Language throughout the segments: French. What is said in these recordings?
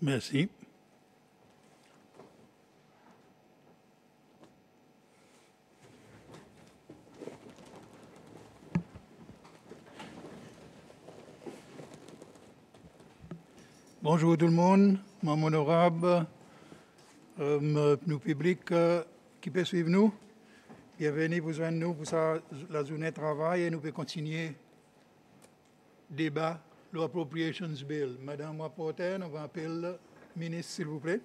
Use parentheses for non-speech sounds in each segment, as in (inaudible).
Merci. Bonjour tout le monde, mon honorable, euh, nous public euh, qui peut suivre nous. Bienvenue pour nous pour ça, la journée de travail et nous pouvons continuer le débat appropriations bill. Madame on va appeler le ministre, s'il vous plaît.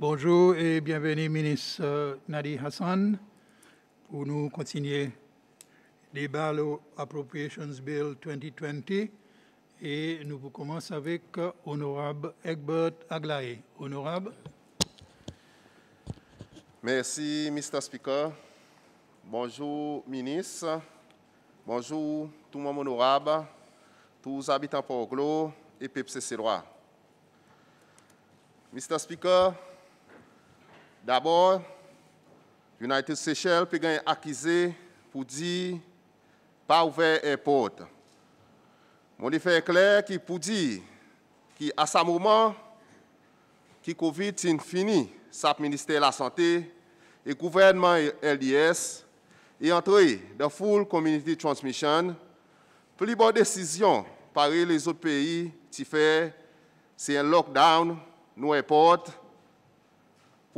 Bonjour et bienvenue, ministre euh, Nadi Hassan, pour nous continuer le débat Appropriations Bill 2020. Et nous vous commençons avec euh, Honorable Egbert Aglaé. Honorable. Merci, Mr. Speaker. Bonjour, ministre. Bonjour, tout le monde honorable, tous les habitants de Port-Glo et peuple Mr. Speaker, D'abord, United Seychelles peut être accusé pour dire pas ouvert les portes. Mon effet clair qui pour dire qu'à ce moment, la COVID est fini, sa ministère de la Santé et le gouvernement LDS et entré dans full community transmission. Plus bonne décision par les autres pays qui fait, c'est un lockdown, nous importe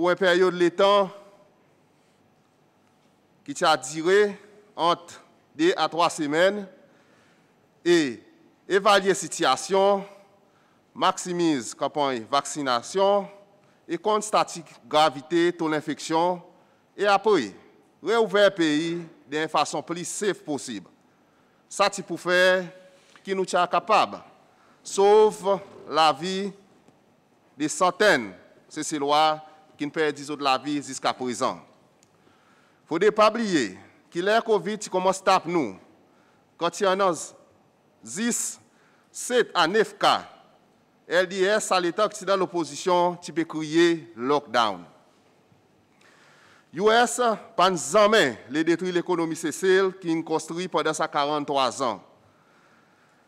pour une période de temps qui a duré entre deux à trois semaines et évaluer la situation, maximiser la campagne de vaccination et constater la gravité de l'infection et après réouvrir le pays de façon plus safe possible. Ça, c'est pour faire qui nous tient capable, sauver la vie des centaines, c'est ces lois qui ne perdent de la vie jusqu'à présent. Il ne faut pas oublier que la COVID commence à taper nous. Quand il y a 10, 7 à 9 cas, LDS à l'État dans l'opposition, qui peux crier lockdown. US pas jamais les détruit l'économie Cécile qui construit pendant 43 ans.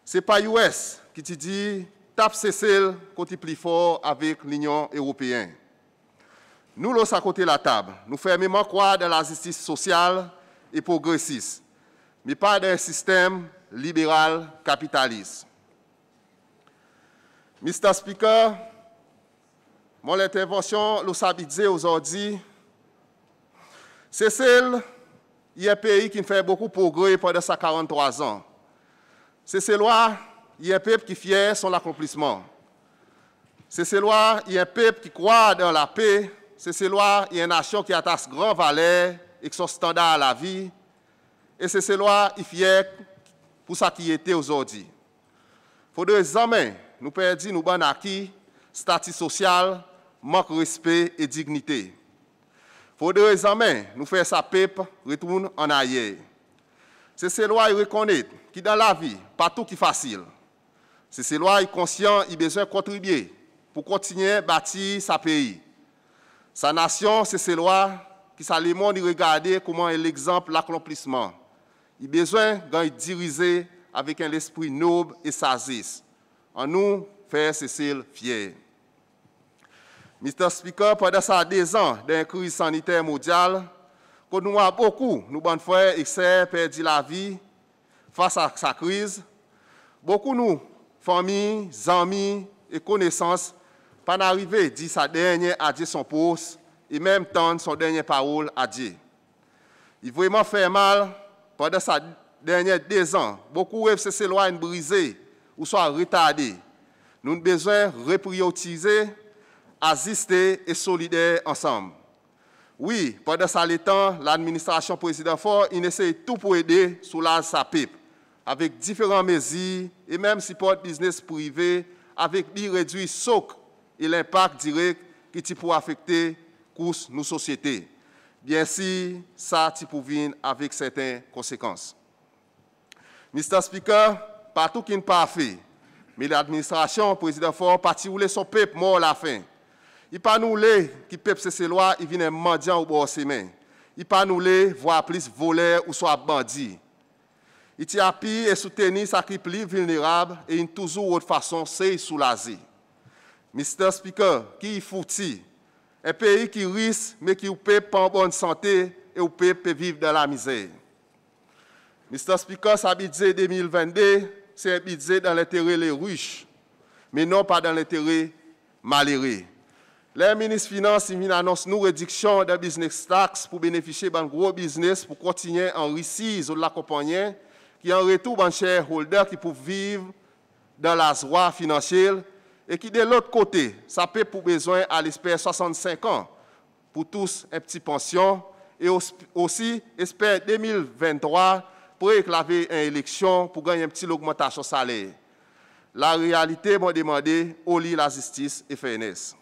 Ce n'est pas US qui te dit tape Cécile quand il plus fort avec l'Union européenne. Nous l'os à côté de la table. Nous fermement croire dans la justice sociale et progressiste, mais pas dans un système libéral capitaliste. Mr. Speaker, mon intervention, nous aujourd'hui, c'est celle, il y a un pays qui fait beaucoup de progrès pendant sa 43 ans. C'est ces lois, il y a un peuple qui fier son accomplissement. C'est ces lois, il y a un peuple qui croit dans la paix c'est ces lois et une nation qui attache grand valeur et qui sont standard à la vie. Et c'est lois il fier pour ça qui était aujourd'hui. Il deux hommes, nous perdons nos bon acquis, statut social, manque de respect et dignité. Il deux hommes, nous faire sa pipe, retourne en arrière. C'est cela, il reconnaît qui dans la vie, pas tout qui facile. C'est cela, il conscient, il besoin de contribuer pour continuer à bâtir sa pays. Sa nation, c'est ses lois qui s'alimentent y regarder comment est l'exemple, l'accomplissement. Il a besoin d'être diriger avec un esprit noble et sagesse. En nous, faire Cécile fier. Mr. Speaker, pendant sa deux ans d'une crise sanitaire mondiale, que nous avons beaucoup, nos bonnes frères et sœurs, perdu la vie face à sa crise, beaucoup de nous, familles, amis et connaissances, en arrivé, dit sa dernière adieu son pouce et même tendre son dernière parole à Dieu. Il vraiment fait mal pendant sa dernière deux ans. Beaucoup rêvent se loin brisés ou soit retardés. Nous avons besoin de reprioriser, assister et solidaire ensemble. Oui, pendant sa temps, l'administration président Fort, il essaie tout pour aider sous la sa pipe, avec différents mesures, et même support business privé, avec des réduits soc et l'impact direct qui peut affecter course nos sociétés. Bien sûr, ça peut venir avec certaines conséquences. Mr. Speaker, partout qui n'est pas fait, mais l'administration, le président Fort, parti où son peuple mort la fin. Il pas nous qui peuple ses lois, il vient mendiant au bord de ses mains. Il pas nous voir plus voler ou soit bandit. Il t'y et soutenir sa qui plus vulnérable et une toujours autre façon, c'est l'Asie. Mr. Speaker, qui fouti, un pays qui risque, mais qui peut pas en bonne santé et qui peut, peut vivre dans la misère. Mr. Speaker, ce budget 2022, c'est un budget dans l'intérêt des riches, mais non pas dans l'intérêt malheureux. Le ministre des Finances annonce une réduction de business tax pour bénéficier d'un gros business pour continuer en récise ou de l'accompagner, qui en retour d'un shareholder qui peut vivre dans la joie financière et qui de l'autre côté, ça peut pour besoin à l'espère 65 ans, pour tous un petit pension, et aussi espère 2023 pour éclaver une élection pour gagner un petit augmentation salaire. La réalité m'a demandé au lit la justice et FNS.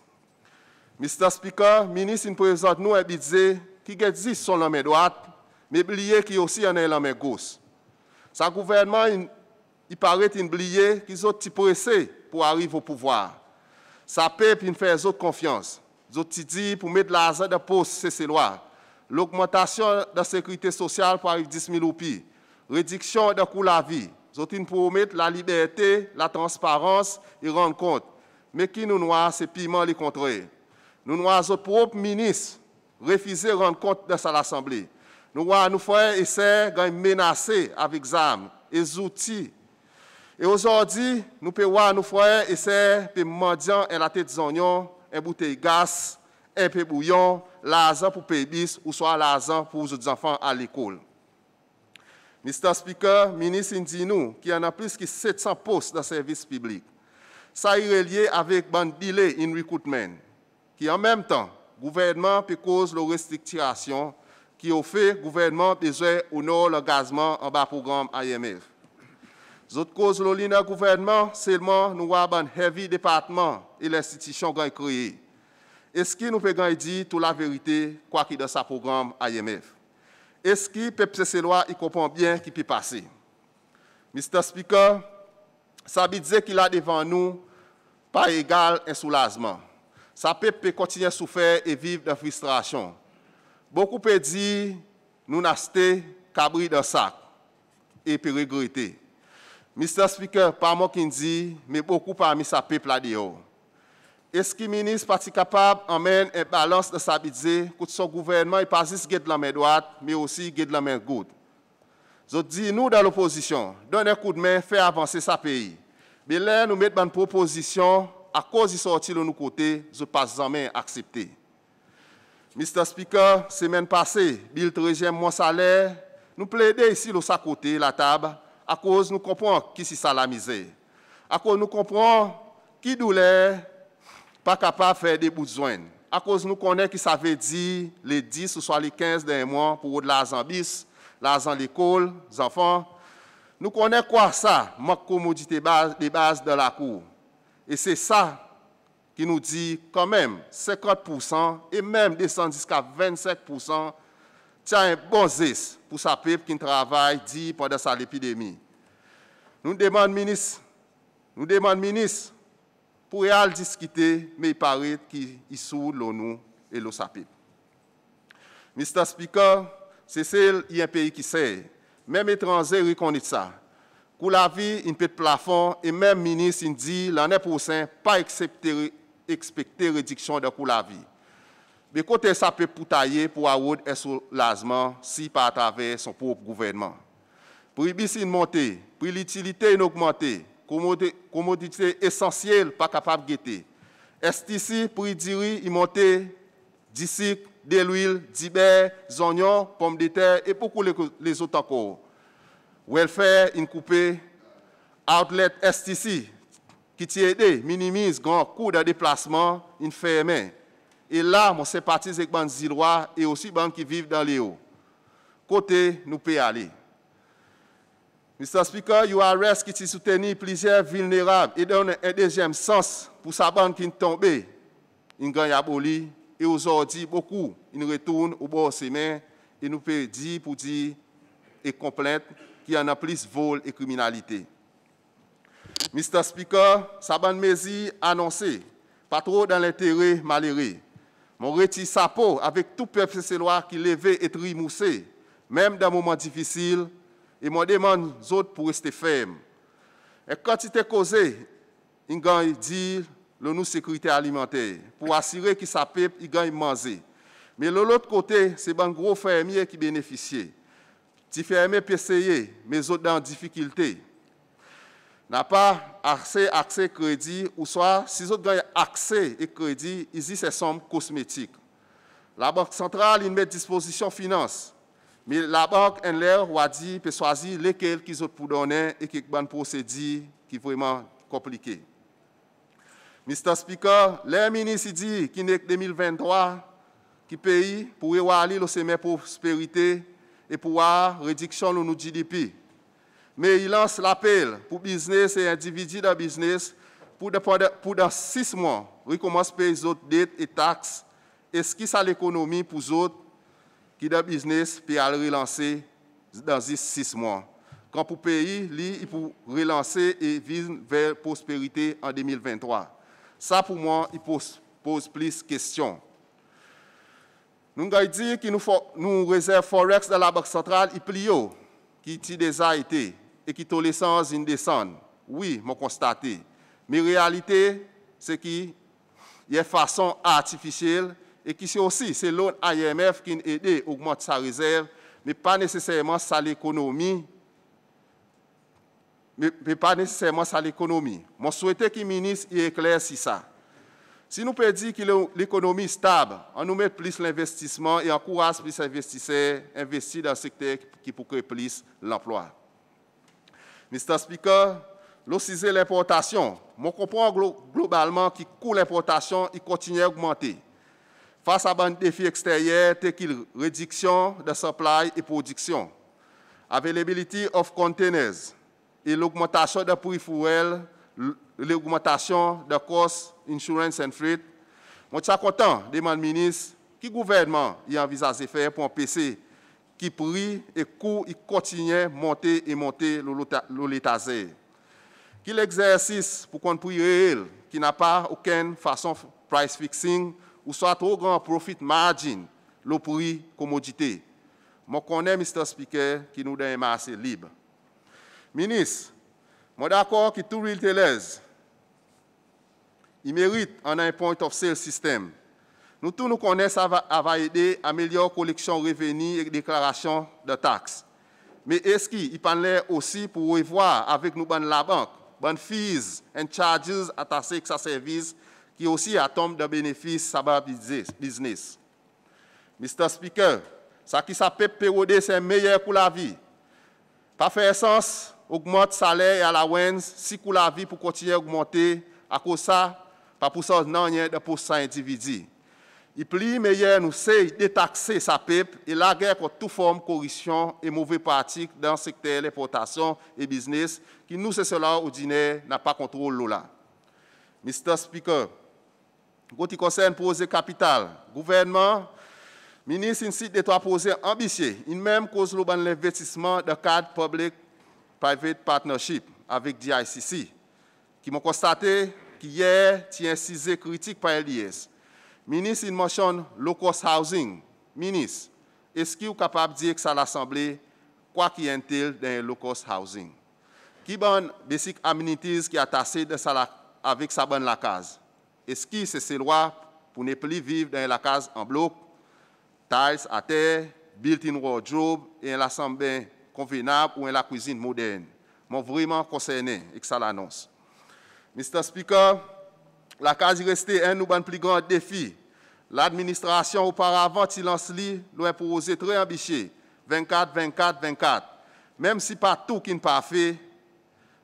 Mr. Speaker, ministre nous présente nous un bidzé qui existe sur la main droite, mais oublié qui aussi en est la main gauche. Sa gouvernement, il paraît oublié qu'ils ont pressé pour arriver au pouvoir. Sa puis nous faire autres confiance. D'autres dit pour mettre l'argent de poste, c'est ces lois. L'augmentation de la sécurité sociale pour arriver à 10 000 ou Réduction de coût de la vie. dit nous promettent la liberté, la transparence et rendre compte. Mais qui nous noie, c'est piment les contrôler Nous nous nos propres ministres, refuser rendre compte de ça l'Assemblée. Nous voyons nos frères et sœurs avec des armes et des outils et aujourd'hui, nous pouvons voir nos frères et sœurs, les mendiants, et la tête d'oignon, une bouteille de gaz, un peu bouillon, l'argent pour payer ou soit l'argent pour les enfants à l'école. Mr. Speaker, ministre dit qu'il y en a plus que 700 postes dans le service public. Ça est lié avec le delay in qui en même temps, le gouvernement peut cause la restriction qui a fait gouvernement besoin au nord l'engagement en bas programme IMF autres causes de l'union gouvernement, seulement nous avons un heavy département et l'institution qui créé. Est-ce qu'il nous pouvons dire toute la vérité, quoi qu'il dans sa programme IMF? Est-ce que peuple ces lois comprend bien ce qui peut passer? Mr. Speaker, ça veut dire qu'il a devant nous pas égal un soulagement. Ça peut, peut continuer à souffrir et vivre de frustration. Beaucoup peuvent dire nous n'avons pas cabri dans sac et peut regretter. Mr. Speaker, pas moi qui dit, mais beaucoup parmi sa peuple a dedans Est-ce que le ministre parti capable d'amener une balance de sa budget contre son gouvernement et pas juste de la main droite, mais aussi de la main gauche? Je dis, nous, dans l'opposition, donnez un coup de main, faire avancer sa pays. Mais là, nous mettons une proposition, à cause de sortir de nos côtés, je ne pas jamais accepter. Mr. Speaker, semaine passée, Bill 13e, mois salaire, nous plaidons ici, de sa côté, la table, à cause nous comprenons qui c'est ça la À cause nous comprenons qui douleur pas capable de faire des besoins. À cause nous connaissons qui ça veut dire les 10 ou soit les 15 d'un mois pour de l'argent bis, l'argent l'école, les enfants. Nous connaissons quoi ça, manque commodité base, des bases de la cour. Et c'est ça qui nous dit quand même 50% et même descend jusqu'à 25% chan bon zes pou sa pep ki n travay di pwada sa l'epidemi. Nou deman menis pou real diskite, me y paret ki y sou lounou e lo sa pep. Mister Speaker, se sel y en peyi ki se, men me tranze rekonite sa, kou la vi yon pet plafon, e men menis yon di l'anè pwosan pa eksepte rediksyon de kou la vi. Mais côté ça peut tailler pour avoir un soulagement si à travers son propre gouvernement. Prohibition monter, prix l'utilité augmenter, commodité essentielle pas capable de guetter. Est prix diri monter, d'ici de l'huile, d'ibère, oignons, pommes de terre et beaucoup les autres encore. Welfare coupé, outlet STC qui t'y aide, minimise grand coût de déplacement, une fermée et là, mon parti avec les d'Iloire et aussi les qui vivent dans les hauts. Côté, nous pouvons aller. Mr. Speaker, you qui soutenu plusieurs vulnérables et donne un deuxième sens pour sa bande qui est tombée. Il à aboli et aujourd'hui, beaucoup, ils retournent au bord de ses mains et nous peut dire pour dire et complète qu'il y en a plus vol et criminalité. Mr. Speaker, bande a annoncé, pas trop dans l'intérêt malheureux. Mon retire sa peau avec tout peuple lois qui levé et remoussé, même dans des moments difficiles, et moi demande aux autres pour rester ferme. Et quand il est causé, il gagne dire le nous sécurité alimentaire. Pour assurer qu'il s'appelle, il gagne manger. Mais de l'autre côté, c'est un gros fermier qui bénéficie. Tu fermes peut mais autres dans difficulté n'a pas accès, accès crédit, ou soit, si autres avez accès et crédit, ici, ces sommes cosmétiques. La Banque centrale, il met disposition finance. Mais la banque, elle a dit, peut choisir lesquels qu'ils ont pour donner et qui ont procédé qui est vraiment compliqué. Mr. Speaker, les ministres dit qu'il n'est 2023 qui pays pour aller le semestre prospérité et pour la réduction de notre GDP mais il lance l'appel pour business et individus dans business pour dans six mois, recommence à payer les autres dettes et taxes, est ce qui ça l'économie pour les autres qui dans business peut relancer dans six mois. Quand pour pays, il pour relancer et vise vers prospérité en 2023. Ça pour moi, il pose, plus de questions. Nous avons dit que nous, nous réserve Forex dans la Banque centrale, il plio, qui a déjà été et qui tolérance une descente. Oui, mon constaté. Mais réalité, c'est qu'il y a façon artificielle et qui c'est aussi, c'est l'OMF IMF qui aide à augmenter sa réserve, mais pas nécessairement ça l'économie. Mais, pas nécessairement ça l'économie. Mon souhaité que le ministre éclaire ça. Si nous peut dire que l'économie est stable, on nous met plus l'investissement et encourage plus les investisseurs investir dans le secteur qui pourrait plus l'emploi. Mr. Speaker, l'OCISE l'importation, mon comprends globalement qui coût l'importation, il continue d'augmenter Face à un défis extérieurs tels que réduction de supply et production, availability of containers et l'augmentation de prix fuel, l'augmentation de cost, insurance and freight. Je suis content, demande au ministre, qui gouvernement y envisage de faire pour un PC qui prit et court, il continuait à monter et monter l'olétase Qu'il exercice pour qu'on prie réel, qui n'a pas aucune façon price fixing ou soit trop grand profit margin, le prix commodité. Je connais Mr. Speaker qui nous donne un marché libre. Ministre, je suis d'accord que tous les Il mérite un point of sale système nous tous nous connaissons, ça va, va aider à améliorer collection revenus et déclaration de taxes. Mais est-ce qu'il parlait aussi pour revoir avec nous la banque, bonnes fees and charges attachées à ce service qui aussi attendent de bénéfices à business. Mr. Speaker, ça qui s'appelle POD, c'est meilleur pour la vie. Pas faire sens, augmente salaire et allowance, si pour la vie pour continuer à augmenter, à cause ça, pas pour ça, non, il y a des il plie meilleur nous sait détaxer sa peuple et la guerre pour toute forme de corruption et mauvaise pratique dans le secteur l'importation et business qui nous c'est cela ordinaire n'a pas contrôle là. Mr Speaker, quand il concerne poser capital, gouvernement ministre incite de trois posés ambitieux, une même cause l'investissement de cadre public private partnership avec DICC qui m'ont constaté qu'hier tient incisé critique par l'IS. Ministre il mentionne low cost housing, ministre, est-ce que vous capable de dire que ça l'Assemblée, quoi qu'il a dans low cost housing? Qui ban basic amenities qui attaché dans sa avec sa bonne la case? Est-ce que c'est ces lois pour ne plus vivre dans la case en bloc, tiles à terre, built-in wardrobe et un assemblée convenable ou la cuisine moderne? suis vraiment concerné et que ça l'annonce. le Speaker, la case est restée un ou plus grand défi L'administration auparavant, Tilansli, l'a posé très ambitieux. 24, 24, 24. Même si pas tout qui n'est pas fait,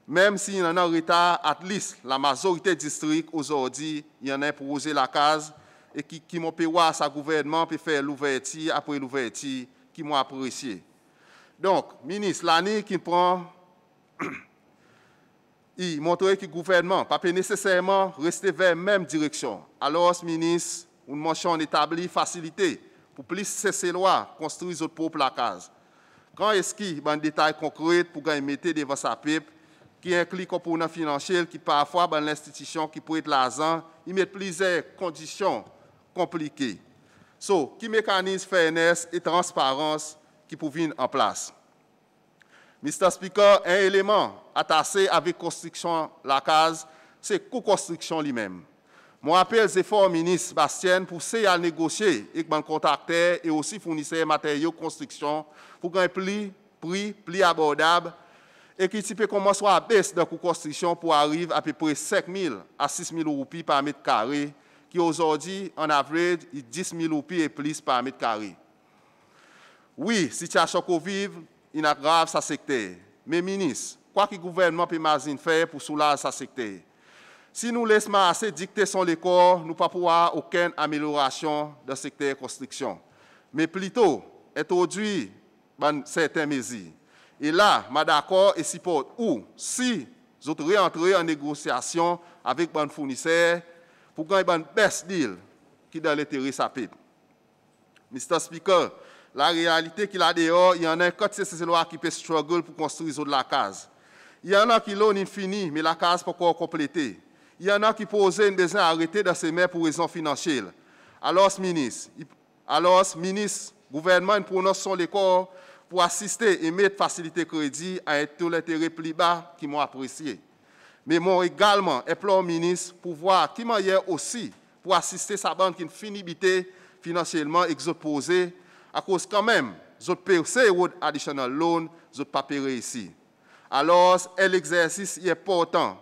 même s'il y en a en retard, at least, la majorité district aujourd'hui, il en a la case et qui, qui m'ont payé à sa gouvernement pour faire l'ouverture après l'ouverture, qui m'ont apprécié. Donc, ministre, l'année qui prend, (clears throat) il montre que le gouvernement, pas nécessairement rester vers la même direction. Alors, ministre, une motion établi, facilité pour plus cesser loi construire notre propre la case. Quand est-ce qu'il y a un détail concret pour gagner mettre devant sa pipe qui inclut composant financier qui parfois dans ben, l'institution qui peut être l'argent, il met plusieurs conditions compliquées. So, qui mécanisme fairness et transparence qui venir en place. Mr. Speaker, un élément attaché avec construction la case, c'est co-construction lui-même. Mon appel, les fort ministre Bastien pour à négocier avec les contacteurs et aussi des matériaux de construction pour qu'un prix, prix plus abordable et qu'il puisse commencer à baisser dans la construction pour arriver à peu près 5 000 à 6 000 roupies par mètre carré, qui aujourd'hui, en avril, est 10 000 roupies et plus par mètre carré. Oui, si tu situation au vivre, il grave sa secteur. Mais ministre, quoi que le gouvernement peut faire pour soulager sa secteur si nous laissons assez dicter son corps, nous ne pouvons avoir aucune amélioration dans le secteur de construction. Mais plutôt, introduire ben, certains mesures. Et là, je suis d'accord et supporte. Ou, si nous entrer en négociation avec ben, les fournisseurs pour gagner ben, le best deal qui est dans l'intérêt Monsieur Mr. Speaker, la réalité qu'il a dehors, il y en a quatre lois qui peuvent struggle pour construire la case. Il y en a qui l'ont infini, mais la case n'est pas encore complétée. Il y en a qui posent une besoin arrêter dans ces mers pour raison financière. Alors, ministre, alors, ministre, gouvernement prononce son corps pour assister et mettre facilité crédit à un taux d'intérêt plus bas qui m'ont apprécié. Mais moi également plan ministre pour voir qui m'a aussi pour assister sa banque qui finibité financièrement exposée à cause quand même je percé ces additional loan, je pas ici. Alors, l'exercice est important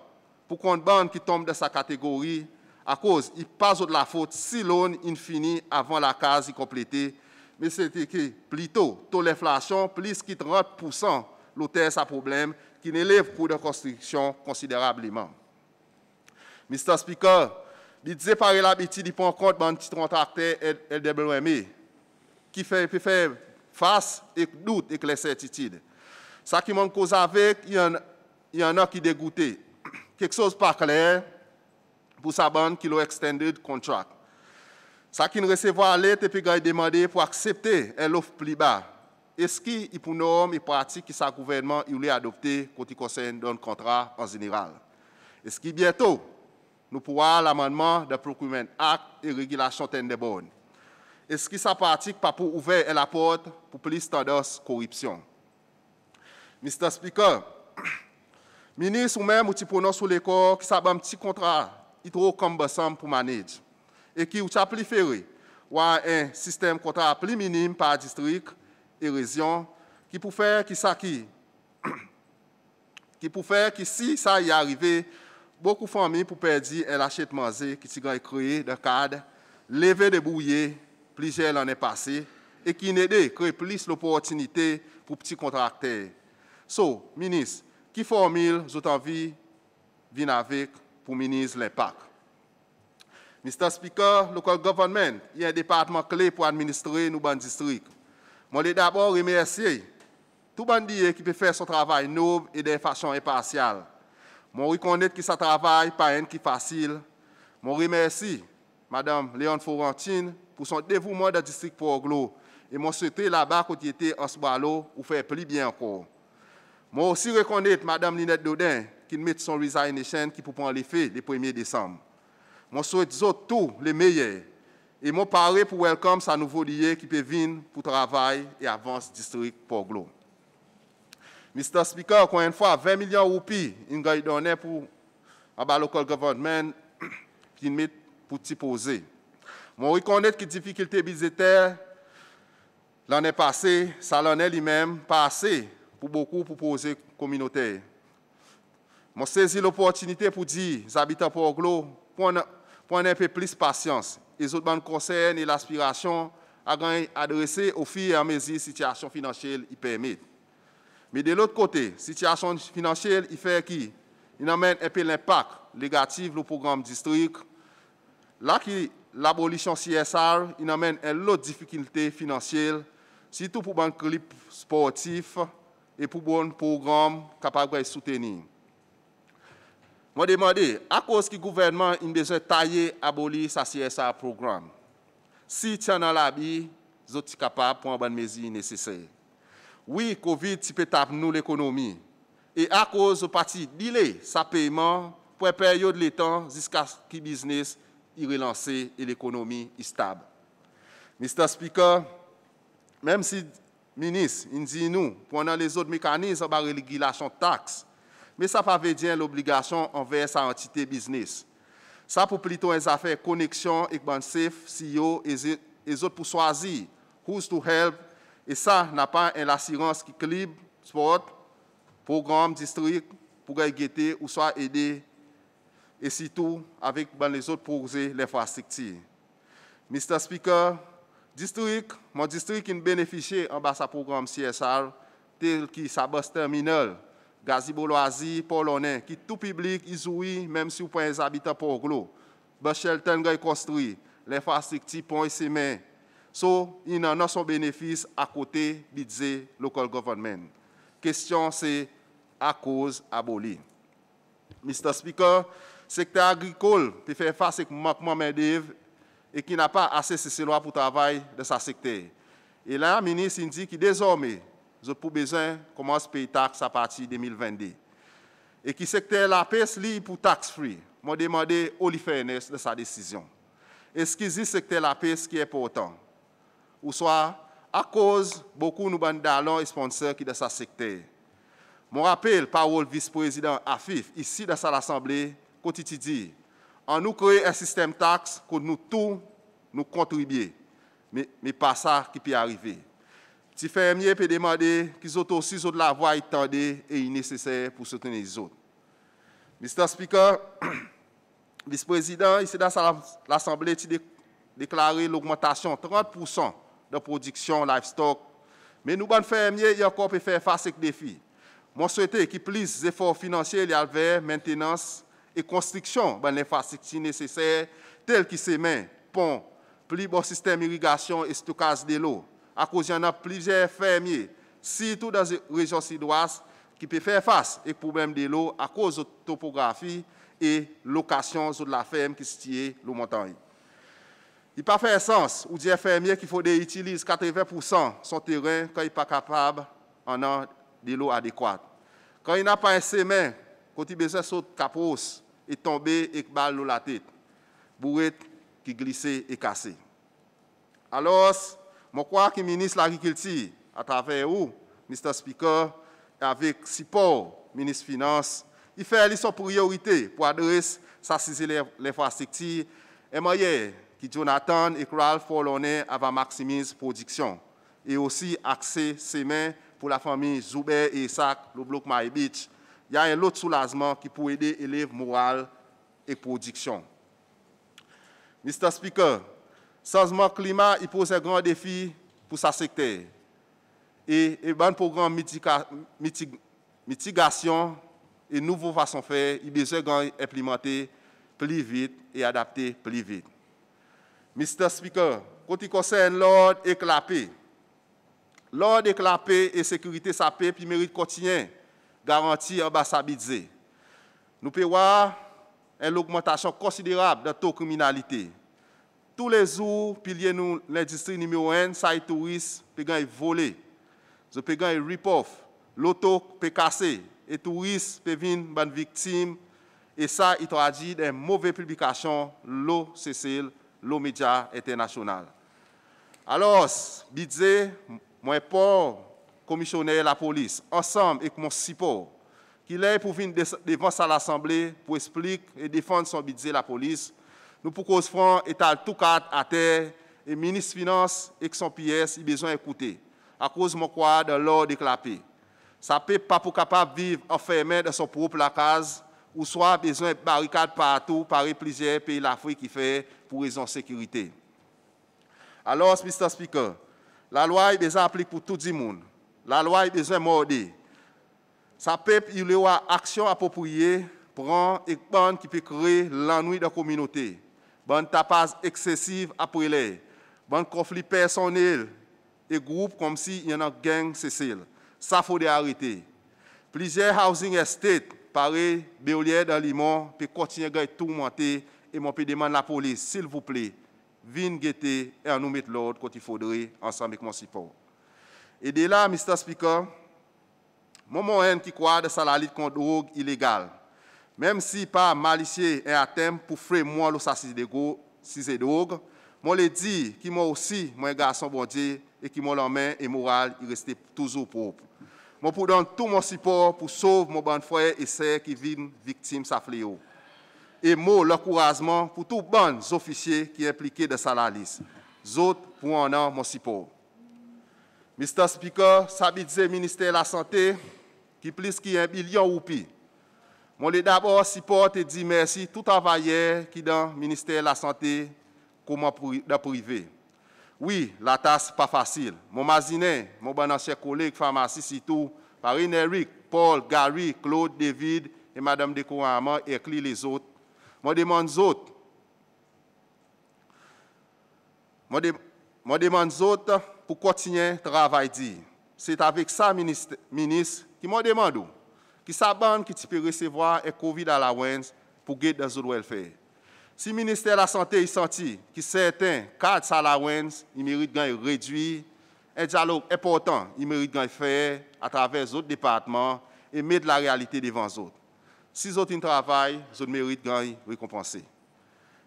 pour qu'on bande qui tombe dans sa catégorie à cause il passe de la faute si l'on infini avant la case complétée. Mais c'était que plutôt taux l'inflation plus que 30% l'auteur sa problème qui n'élève coût de construction considérablement. Mr. Speaker, il la l'habitude, il prend en compte contracté petit contracteur mais qui fait, face et doute et certitudes. Ça qui m'en cause avec, il y en a qui dégoûté quelque chose pas clair pour sa bande qui l'a extended contract. Ça qui ne recevoir l'aide et puis il demandé pour accepter offre plus bas. Est-ce qu'il y a norme et pratique que sa gouvernement il a adopté quand il concerne un contrat en général? Est-ce que bientôt nous pourrons l'amendement de Procurement Act et régulation des bonnes? Est-ce que sa pratique pas pour ouvrir la porte pour plus de tendance corruption? Mr. Speaker, Ministre ou même, ou ti sur les corps qui s'abonne un petit contrat hydrocombussant pour manager. Et qui ou préféré ou un système contrat plus minime par district et région, qui pour faire qui ça qui, (clears throat) qui pour faire que si ça y arrivé, beaucoup de familles pour perdre un achètement qui s'est créé dans cadre, lever des bouillés, plusieurs l'année passée, et qui n'aider créer plus l'opportunité pour petits contracteurs. So, ministre, qui formule vous envie vin avec pour ministre l'impact. Mr. Speaker, local government est un département clé pour administrer nos bandes districts. Je veux d'abord remercier tout bandier qui peut faire son travail noble et de façon impartiale. Je reconnais que ce travail pas qui facile. Je remercie Mme Léon Forentine pour son dévouement dans le district pour glo et je souhaité là-bas qui était en ce ou faire plus bien encore. Moi aussi reconnaître Mme Linette Dodin qui met son resignation qui pour prendre l'effet le 1er décembre. Je souhaite tout le meilleur et je paré pour welcome sa nouveau lié qui peut venir pour travail et avance district pour Glo. Mr. Speaker, encore une fois, 20 millions de roupies, il a donné pour le local government (coughs) qui met pour t'y poser. Je reconnais que les difficultés budgétaires l'année passée, ça l'année lui-même passée pour beaucoup poser communautaire. Je saisis l'opportunité pour dire aux habitants de Port-Glo, prenez un peu plus de patience. Les autres banques concernent et l'aspiration à adresser aux filles et à mesure situation financière y permet. Mais de l'autre côté, situation financière y fait qui Il amène un peu l'impact négatif le programme district. Là qui l'abolition CSR, il amène une autre difficulté financière, surtout pour les sportif. sportifs et pour bon programme capable de soutenir. Je demande, à cause du gouvernement, il besoin tailler, abolir sa CSA programme. Si tient dans la vie, tu es capable de prendre les mesures nécessaires. Oui, COVID peut taper nous l'économie. Et à cause du parti délai, sa paiement, pour une période de temps jusqu'à ce que le business soit relancé et l'économie est stable. Mr. Speaker, même si ministre, il dit nous, pendant les autres mécanismes, par régulation taxe. Mais ça ne veut dire l'obligation envers sa entité business. Ça pour plutôt les affaires connexion, ban Safe, CEO et les autres pour choisir who's to help. Et ça n'a pas l'assurance qui clibe sport, programme, district, pour guetter ou soit aider. Et surtout avec ben, les autres pour les infrastructures. Mr. Speaker, District, mon district qui bénéficie en bas à programme CSR, tel que sa bosse terminale, Polonais, qui tout public, Izoui, même si vous prenez les habitants pour Glo. Bachelton est construit, les facilités, ponts et So, il en a son bénéfice à côté budget local government. Question c'est à cause abolie. Mr. Speaker, secteur agricole peut faire face avec manquement main Dev et qui n'a pas assez ces lois pour travailler travail sa secteur. Et là, le ministre dit que désormais, le pour besoin commence à payer taxes à partir de 2022. Et qui secteur la PES libre pour tax free, Moi, demandé au fairness de sa décision. Est-ce qu'il dit secteur la paix qui est important? Ou soit, à cause beaucoup nous d'allons et sponsors qui dans sa secteur. Mon rappel, parole vice-président AFIF, ici dans sa assemblée, quotidien dit, en nous créant un système taxe que nous tous nous contribuer. Mais, mais pas ça qui peut arriver. Petit fermier peut demander qu'ils ont aussi sur de la voie étendue et nécessaire pour soutenir les autres. Mr. Speaker, (clears throat) vice-président, ici dans l'Assemblée, il déclaré l'augmentation de 30% de production livestock. Mais nous, les fermiers, encore pour faire face à ce défi. Moi, souhaité qu'ils plus d'efforts financiers et vers maintenance et construction des ben, infrastructures nécessaires telles que ponts, plus bon système d'irrigation et stockage de l'eau. À cause, il y en a plusieurs fermiers, surtout dans les régions sud-ouest, qui peuvent faire face aux problèmes de l'eau à cause de la topographie et location de la ferme qui se le montagne. Il n'a pas fait sens ou dire fermier qu'il faut utiliser 80% de son terrain quand il n'est pas capable d'avoir de l'eau adéquate. Quand il n'a pas un semin, quand il besoin de capos, est tombé et balle dans la tête. Bourrette qui glissait et cassé. Alors, je crois que le ministre de l'Agriculture, à travers vous, Mr. Speaker, avec support, ministre des Finances, il fait son priorité pour adresser sa l'infrastructure et moyen qui Jonathan et Ralph Forlonet avant Maximise Production et aussi accès ses mains pour la famille Zoubert et Isaac, le bloc My Beach, il y a un autre soulagement qui peut aider élèves moral et production. Mr. Speaker, changement climat, il pose un grand défi pour sa secteur. Et, le bon programme de mitigation et de nouvelles façons de faire, il besoin implémenter plus vite et adapter plus vite. Mr. Président, quand il concerne l'ordre éclapé, l'ordre éclapé et sécurité paix puis mérite continuer garantie Bidze. Nous pouvons voir une augmentation considérable de taux de criminalité. Tous les jours, pilier nous l'industrie numéro 1, ça est touristes, est volé. Je pégans est rip-off, l'auto peut casser et touristes peuvent venir victime et ça il traduit des mauvaises publications l'OCCL, l'eau média international. Alors, ne moins pas commissionnaire la police, ensemble avec mon support, qui est pour venir devant sa l'Assemblée pour expliquer et défendre son budget la police. Nous pour cause franc et tout quatre à terre et ministre Finances et son PS, il besoin d'écouter À cause mon quoi de l'ordre déclapé. Ça peut pas pour capable vivre enfermé dans son propre la case ou soit besoin de barricades partout, par plusieurs pays d'Afrique qui fait pour raison de sécurité. Alors, Mr. Speaker, la loi est déjà appliquée pour tout le monde. La loi est besoin mordée. Sa peuple, il y a action appropriée prend et bande qui peut créer l'ennui de la communauté. Bande tapage excessive après l'air. Bande conflit personnel et groupe comme s'il y en a gang Cécile. Ça faut arrêter. Plusieurs housing estates, pareil, béolière dans Limon, peut continuer à tourmenter et mon peut demander la police, s'il vous plaît, venez guetter et nous mettre l'ordre quand il faudrait ensemble avec mon support. Et dès là, Mr. Speaker. Moment qui croit de salalit contre drogue illégale. Même si pas malicieux et à thème pour faire moi l'assassinat de drogue, moi le dit qui moi aussi, moi garçon bon Dieu, et qui moi l'emmène et morale, il restait toujours propre. Moi pour donner tout mon support pour sauver mon bon frère et sœur qui vivent victimes sa fléau. Et mot l'encouragement pour tous les officiers qui impliqués dans sa liste. Autres pour en avoir mon support. Mr. Speaker, ça le ministère de la Santé, qui plus qu'un billion wupi. Mon le d'abord supporte et dit merci tout travailleur qui dans le ministère de la Santé, comment dans privé. Oui, la tasse pas facile. Mon Mazinet, mon bon ancien collègue pharmacie tout. Paris Eric, Paul, Gary, Claude, David et Madame Decourama, et les autres. Je demande aux autres. Je demande autres pour continuer le travail. C'est avec ça, ministre, ministre qui me demande qui sa bande qui peut recevoir un COVID WENS pour guider dans le welfare. Si le ministère de la Santé a senti que certains cadres la ils méritent de réduire, un dialogue important, ils méritent de faire à travers les autres départements et mettre la réalité devant les autres. Si les autres travaillent, ils méritent de récompenser.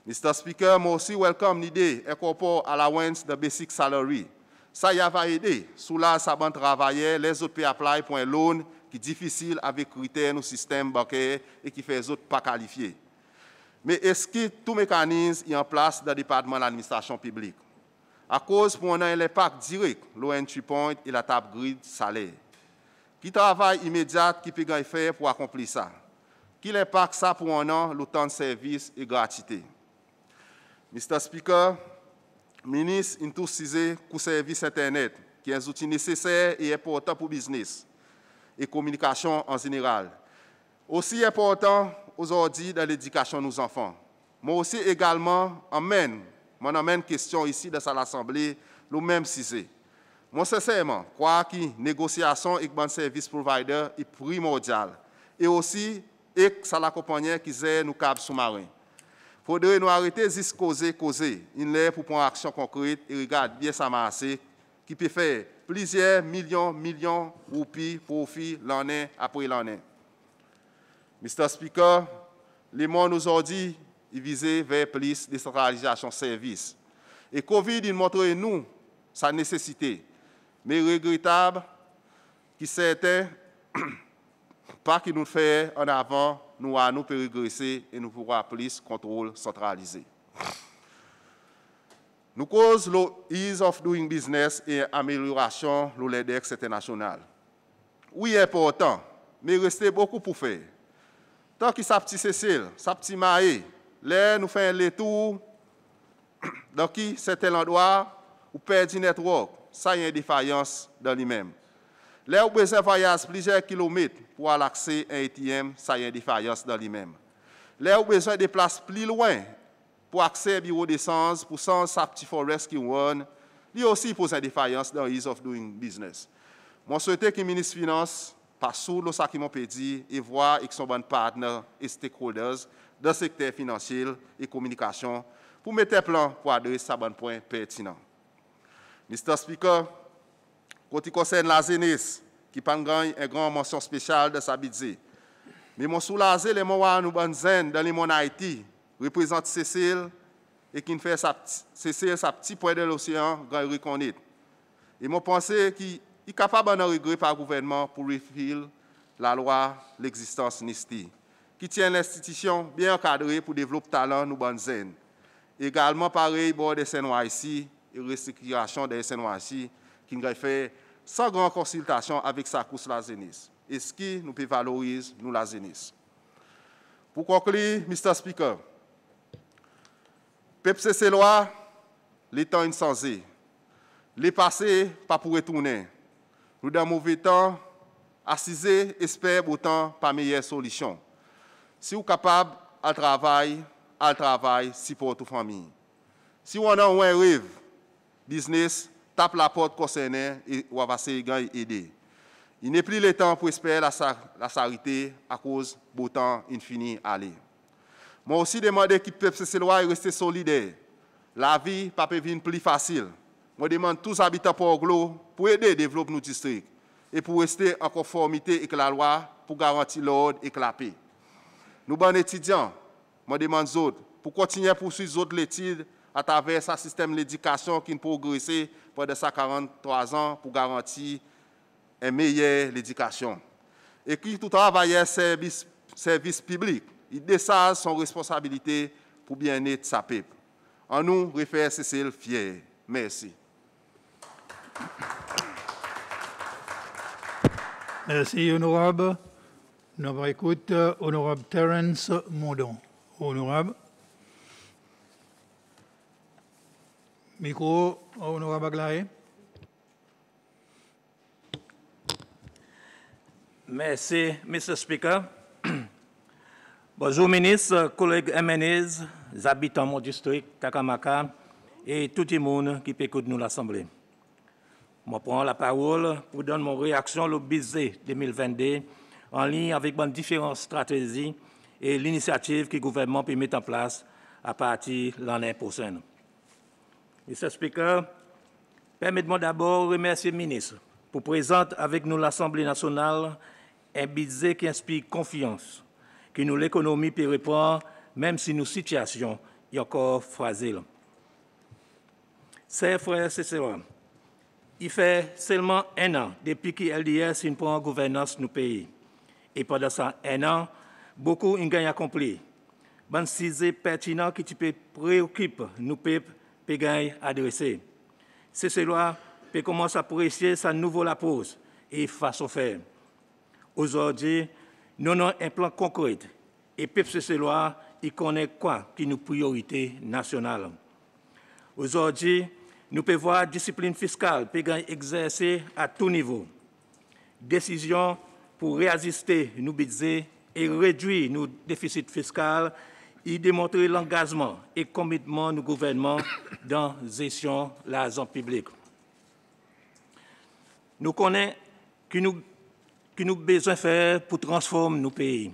Mr. Speaker, moi aussi welcome l'idée incorpore allowance de basic salary. Ça y va aider. Sous la ça bon travailler, les autres apply pour un loan qui est difficile avec critères nos système bancaire et qui fait les autres pas qualifiés. Mais est-ce que tout mécanisme est en place dans le département de l'administration publique? À cause pour un a l'impact direct, lon Point et la table grid salaire. Qui travaille immédiat qui peut faire pour accomplir ça? Qui l'impact ça pour un an, le temps de service et gratuité? Mr. Speaker, ministre, intoucizé le service Internet, qui est un outil nécessaire et important pour le business la communication en général. Aussi important aujourd'hui dans l'éducation de nos enfants. Moi aussi également, amène, mon amène question ici dans l'Assemblée, le même CISE. Moi, sincèrement, crois que négociation avec le service provider est primordial. Et aussi, et ça compagnie qui est nos câbles sous-marins. Faudrait nous arrêter juste causer, causer. Il est pour prendre action concrète et regarde bien ça masse, qui peut faire plusieurs millions, millions ou plus profit l'année après l'année. Mr. Speaker, les mots nous ont dit qu'ils visaient vers plus de centralisation de services. Et COVID, il montre nous sa nécessité. Mais regrettable, qui certains (coughs) pas qui nous fait en avant nous allons nous et nous pourrons plus contrôle centralisé. Nous cause l'ease of doing business et amélioration de l'index e international. Oui, important, mais reste beaucoup pour faire. Tant que sa petit Cécile, sa petit Maé, là, nous faisons les tours (coughs) dans qui c'est endroit où perd du network, ça y a une défaillance dans lui-même. Là, où vous voyage plusieurs kilomètres, pour l'accès à ATM, ça y a une défaillance dans lui-même. Là, vous besoin de place plus loin pour accès au bureau d'essence, pour sans sa petit forest qui won. Il aussi pose une défaillance dans Ease of Doing Business. Moi, souhaite que le ministre des Finances passe sous le sac qui m'a dit et voit avec son bon partenaire et stakeholders dans le secteur financier et communication pour mettre un plan pour adresser un bon point pertinent. Mr. Speaker, quand il concerne la jeunesse, qui pas une un grand mention spéciale de sa bise. Mais mon soulager les mots à nous bonnes dans les mon Haïti représente Cécile et qui fait sa Cécile sa petit point de l'océan grand Et mon pensée qui est capable de regret par gouvernement pour refaire la loi l'existence nisti qui tient l'institution bien encadrée pour développer talent nous bonnes Également pareil bord des saint et restructuration des saint qui ne fait sans grande consultation avec sa course la Zénis. Et ce qui nous peut valoriser, nous la Zénis. Pour conclure, Mr. Speaker, peuple lois les temps insensés. Les passés, pas pour retourner. Nous, dans mauvais temps, assisé, espère autant par meilleure solution. Si vous êtes capable, à travail, à travail, si pour toute famille. Si on a un rêve, business, tape la porte concernée et va essayer Il n'est plus le temps pour espérer la, la à cause beau temps infini aller. Moi aussi demandé qu'il peuple et rester solidaire. La vie pas plus facile. Moi demande tous habitants Port-Glo pour aider à développer nos districts et pour rester en conformité avec la loi pour garantir l'ordre et la paix. Nous, bons étudiants, moi demande aux autres pour continuer à poursuivre les autres à travers un système d'éducation qui progressé pendant 43 ans pour garantir une meilleure éducation. Et qui tout travaille service, service public, il décharge son responsabilité pour bien-être sa peuple. En nous, réfère Cécile Fier. Merci. Merci, honorable. Nous écoute honorable Terence Mondon. Honorable. Micro, honorable oh, Aglaé. Merci, Mr. Speaker. (clears throat) Bonjour, ministre, collègues MNEs, habitants de mon district, Takamaka, et tout le monde qui écouter nous l'Assemblée. Je prends la parole pour donner mon réaction au budget 2022 en lien avec différentes stratégies et l'initiative que le gouvernement peut mettre en place à partir de l'année prochaine. Monsieur le Speaker, permettez-moi d'abord de remercier le ministre pour présenter avec nous l'Assemblée nationale un budget qui inspire confiance, que nous l'économie peut reprendre même si nos situations sont encore fragiles. Chers frères et sœurs, il fait seulement un an depuis que LDS prend en gouvernance le pays. Et pendant ça, un an, beaucoup ont gagné accompli. Bon sujet pertinent qui préoccupe nous peuples peut adresser. C'est loi peut commencer à apprécier sa nouvelle pose et façon faire. Aujourd'hui, nous avons un plan concret et peuple loi il connaît quoi qui nous priorité nationale. Aujourd'hui, nous pouvons voir la discipline fiscale peut exercée à tout niveau. Décision pour réajuster nos budgets et réduire nos déficits fiscaux il démontre l'engagement et commitment du gouvernement dans la gestion de zone publique. Nous connaissons que nous, que nous besoin faire pour transformer nos pays.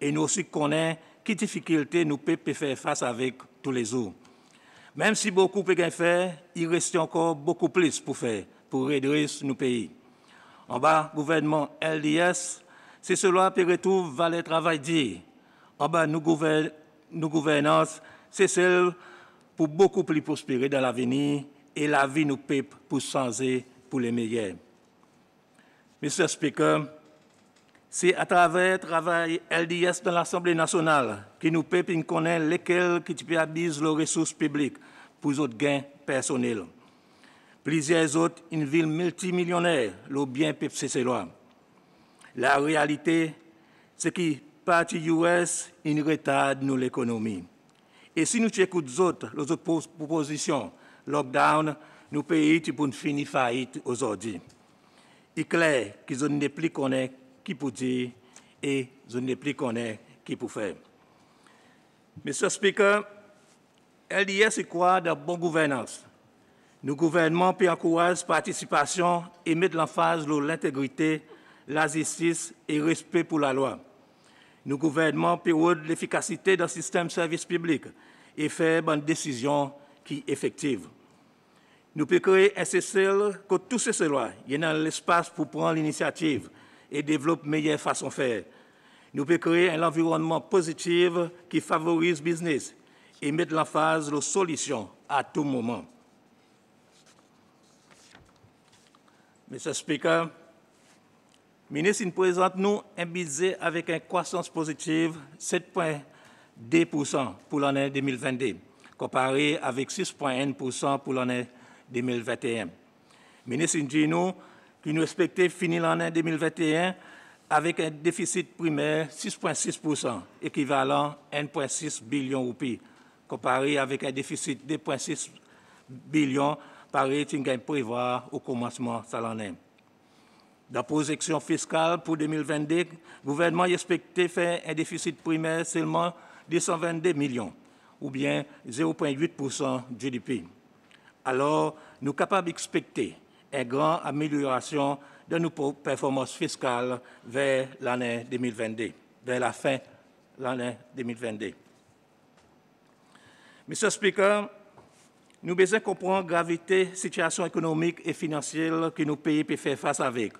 Et nous aussi connaissons quelles difficultés nous pouvons faire face avec tous les jours. Même si beaucoup peuvent faire, il reste encore beaucoup plus pour faire, pour réduire nos pays. En bas, gouvernement LDS, c'est cela qui retrouve vers le travail dit. En bas, nous gouvernons nos gouvernances, c'est celle pour beaucoup plus prospérer dans l'avenir et la vie nous peuple pour changer pour les meilleurs. Monsieur le Speaker, c'est à travers le travail LDS dans l'Assemblée nationale que nous peuple connaît lesquels qui utilisent leurs ressources publiques pour autres gains personnels. Plusieurs autres, une ville multimillionnaire, le bien ces lois. La réalité, c'est que parti US in retarde nous l'économie. Et si nous écoutons les autres, les autres propositions, lockdown, nous pays pour finir faillite aujourd'hui. Il est clair qu'ils ne plus qu'on qui pour dire et je ne plus qu'on qui pour faire. Monsieur le Président, LDS y croit dans la bonne gouvernance. Nos gouvernements peut encourager la participation et mettre l'emphase sur l'intégrité, la justice et le respect pour la loi. Nos gouvernements période l'efficacité d'un système service public et faire des décision qui est effective. Nous pouvons créer un CCL que tous ces lois y a l'espace pour prendre l'initiative et développer meilleure façon de faire. Nous pouvons créer un environnement positif qui favorise business et mettre phase aux solutions à tout moment. le Président, ministre présente nous un budget avec une croissance positive 7,2% pour l'année 2022, comparé avec 6,1% pour l'année 2021. Ministre dit nous que nous respectons fini l'année 2021 avec un déficit primaire 6,6%, équivalent à 1,6 billion roupies, comparé avec un déficit de 2,6 billions par rating prévoir au commencement de l'année. Dans la projection fiscale pour 2022, le gouvernement expectait faire un primaire seulement de 122 millions, ou bien 0,8% du GDP. Alors, nous sommes capables d'expecter une grande amélioration de nos performances fiscales vers l'année 2022, vers la fin l'année 2022. le Speaker, nous de la situation situation économique et financière que nos pays peuvent faire face avec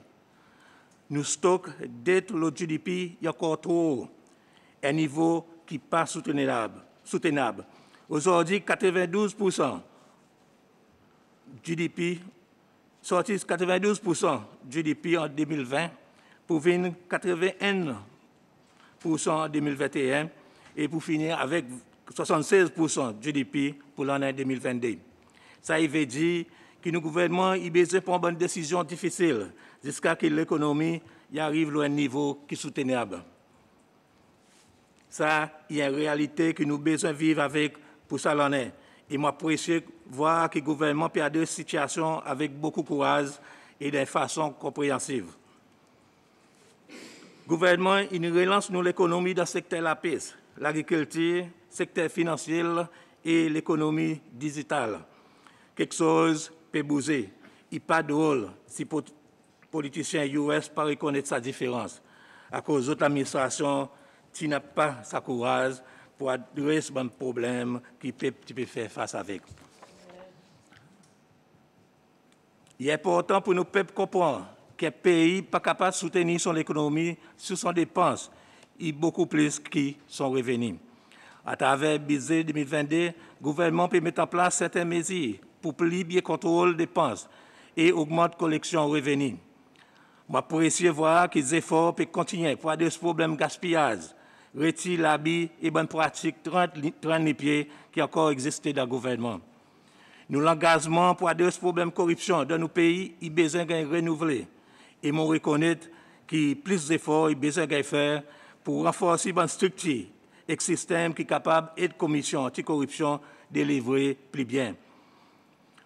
nous stocke d'être le GDP encore trop haut, un niveau qui n'est pas soutenable. Aujourd'hui, 92% GDP, sorti 92% du GDP en 2020, pour venir 81% en 2021 et pour finir avec 76% du GDP pour l'année 2022. Ça veut dire que nos gouvernements ont besoin de prendre une décision difficile jusqu'à ce que l'économie y arrive à un niveau qui est soutenable. Ça, il y a une réalité que nous avons besoin vivre avec pour ça l'année. Et moi, apprécié voir que le gouvernement perd deux situation avec beaucoup de courage et de façon compréhensive. Le gouvernement, il relance nous l'économie dans le secteur de la paix, l'agriculture, le secteur financier et l'économie digitale. Quelque chose peut bouger. Il pas de rôle si Politicien US par reconnaître sa différence, A cause d'autres administration qui n'a pas sa pour problème adres ban problem peut, face peut Il face important pour est important pour nou qu'un pays n'est pas capable de soutenir son économie sur son dépenses et beaucoup plus que son revenus. À travers budget 2022, gouvernement peut mettre en place certaines mesures pour plier contrôle dépenses et augmente collection revenus. Je pour essayer de voir que les efforts peuvent continuer pour des ce problème gaspillage, retirer l'habit et bonne pratique 30, 30 pieds qui encore existé dans le gouvernement. Nous, l'engagement pour des ce problème de corruption dans nos pays, il besoin de renouveler. Et nous reconnaître qu'il plus d'efforts, il besoin de faire pour renforcer les structure et système qui est capable d'aider la commission anticorruption délivrer plus bien.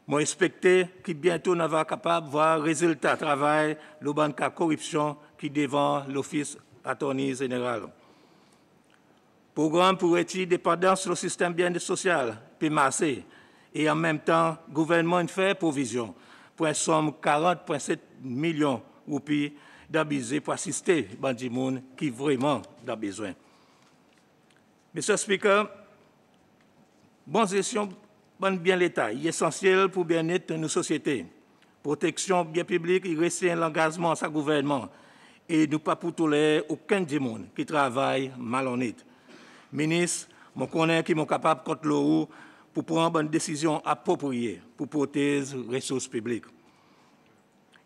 Moi inspecté qui bientôt n'ava capable voir résultat travail le banque corruption qui devant l'office attorney général. Programme pour étudier dépendance le système bien social, PMAC, et en même temps, gouvernement fait provision pour un somme 40,7 millions ou plus pour assister gens qui vraiment a besoin. Monsieur le Speaker, bonne gestion bien l'État est essentiel pour bien-être de nos sociétés. Protection bien public, il reste engagement à sa gouvernement. Et nous pas pour tolérer aucun des monde qui travaille malhonnête. Ministre, je connais qui m'ont capable contre haut pour prendre une décision appropriée pour protéger les ressources publiques.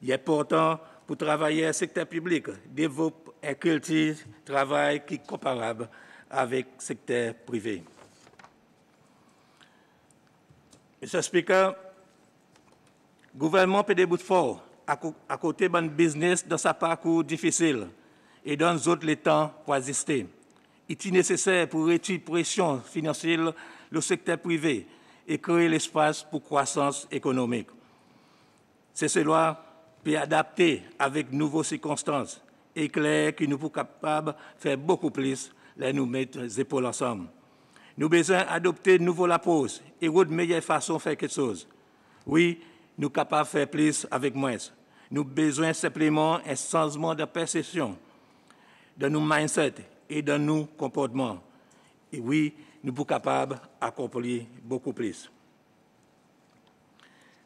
Il est important pour travailler le secteur public, développer un travail qui est comparable avec le secteur privé. Monsieur Président, le gouvernement peut des fort à côté son business dans sa parcours difficile et dans autres les temps pour exister. Il est nécessaire pour réduire pression financière le secteur privé et créer l'espace pour la croissance économique. C'est cela peut adapter avec nouvelles circonstances et clair que nous sommes capables de faire beaucoup plus les nous mettre les épaules ensemble. Nous besoin adopter nouveau la pause et de meilleure façon de faire quelque chose. Oui, nous capables de faire plus avec moins. Nous besoin simplement un changement de perception, de nos mindset et de nos comportements. Et oui, nous sommes capables d'accomplir beaucoup plus.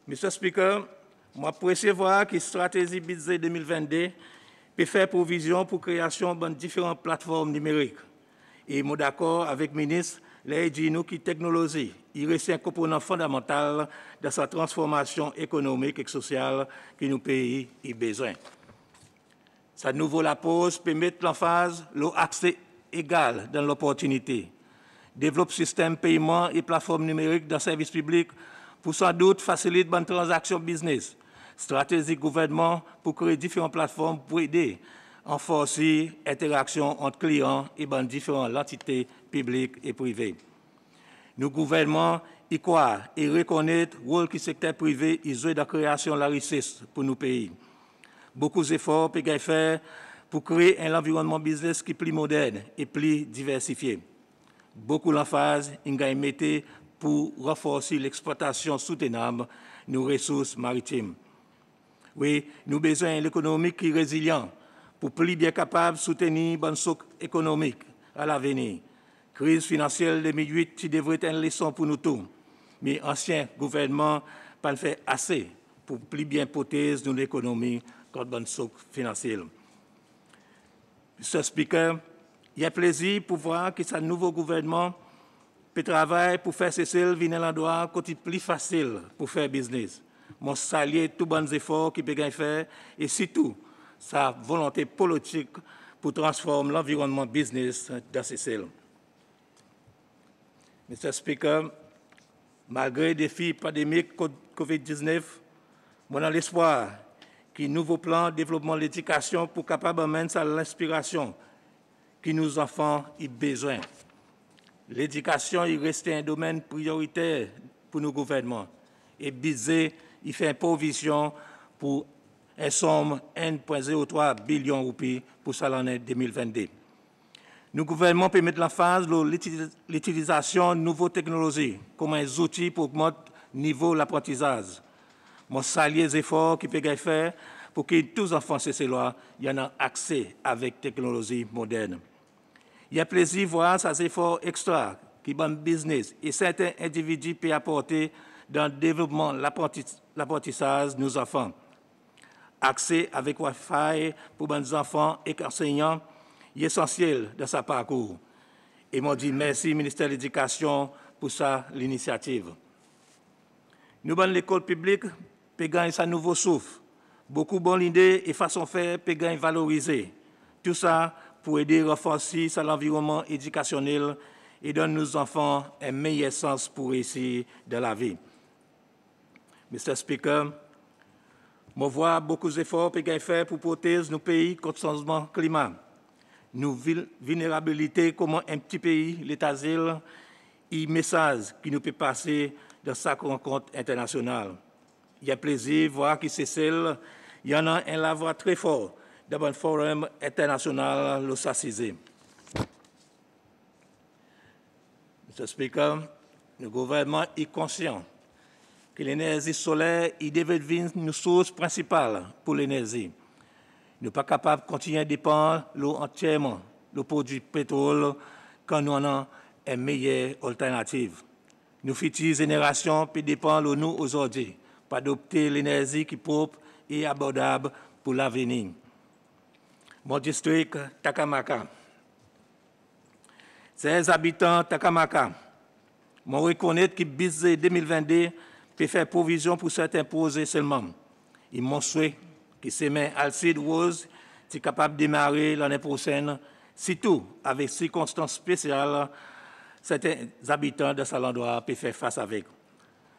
Monsieur le Speaker, moi voir que la stratégie BIZ 2022 peut faire provision pour la création de différentes plateformes numériques. Et moi d'accord avec le ministre L'aide nous technologie il technologie reste un composant fondamental de sa transformation économique et sociale que nos pays y besoin. Sa nouveau la pause permet de l'accès égal égal l'opportunité. l'opportunité système système paiement et plateforme numérique service service public pour soi faciliter facilite fasilite business, transaction business. Stratégie gouvernement pour créer différentes plateformes pour aider, Enforcer l'interaction entre clients et différentes entités publiques et privées. Nos gouvernements y croient et reconnaissent le rôle que le secteur privé a joué dans la création de la richesse pour nos pays. Beaucoup d'efforts peuvent être faits pour créer un environnement business qui est plus moderne et plus diversifié. Beaucoup d'emphase été mettre pour renforcer l'exploitation soutenable de nos ressources maritimes. Oui, nous avons besoin d'une économie qui est résiliente pour plus bien capable de soutenir bonne socle économique à l'avenir. Crise financière 2008 qui devrait être une leçon pour nous tous, mais l'ancien gouvernement pas fait assez pour plus bien protéger notre l'économie contre bonne socle financière. Monsieur le Speaker, il est a plaisir pour voir que ce nouveau gouvernement peut travailler pour faire cesser le venir l'endroit côté plus facile pour faire business. Mon salue tous les bons efforts qu'il peut faire et surtout sa volonté politique pour transformer l'environnement business dans Monsieur Monsieur le Speaker, malgré les défis pandémiques COVID-19, mon l'espoir qu'un nouveau plan de développement de l'éducation pour capable amener à l'inspiration que nos enfants ont besoin. L'éducation il reste un domaine prioritaire pour nos gouvernements et Bizet il fait provision pour et somme 1,03 billion roupies pour l'année 2022. Nous gouvernement peut mettre phase phase l'utilisation de nouvelles technologies comme un outil pour augmenter le niveau de l'apprentissage. Mon saluer les efforts qui peuvent faire pour que tous les enfants ces lois y en aient accès avec technologie moderne. Il y a plaisir de voir ces efforts extra qui le business et certains individus peuvent apporter dans le développement l'apprentissage de nos enfants accès avec Wi-Fi pour les enfants et enseignants est essentiel dans sa parcours. Et m'ont dit merci, ministère de l'Éducation, pour sa l'initiative. Nous, dans l'école publique, Pégan est sa nouveau souffle. Beaucoup de bonnes idées et façons de faire, Pégan est valorisé. Tout ça pour aider à renforcer l'environnement éducationnel et donne nos enfants un meilleur sens pour réussir dans la vie. Mr. Speaker, je vois beaucoup d'efforts qui faire pour protéger nos pays contre le changement climat. Nos vulnérabilités, comment un petit pays, l'État zèle, il message qui nous peut passer dans sa rencontre internationale. Il y a plaisir de voir que c'est celle, il y en a un lavoir très fort dans le forum international l'OSACISE. Monsieur le Président, le gouvernement est conscient et l'énergie solaire il devient une source principale pour l'énergie. Nous sommes pas capables de continuer à dépendre l'eau entièrement, le produit pétrole, quand nous en avons une meilleure alternative. Nous futures générations peuvent dépendre de nous aujourd'hui, pour adopter l'énergie qui est propre et abordable pour l'avenir. Mon district, Takamaka. Ses habitants, Takamaka, m'ont reconnaître que bis 2022 peut faire provision pour certains posés seulement. Il m'ont souhait que ces mains Alcide Rose sont capables de démarrer l'année prochaine, tout, avec circonstances spéciales, certains habitants de endroit peuvent faire face avec.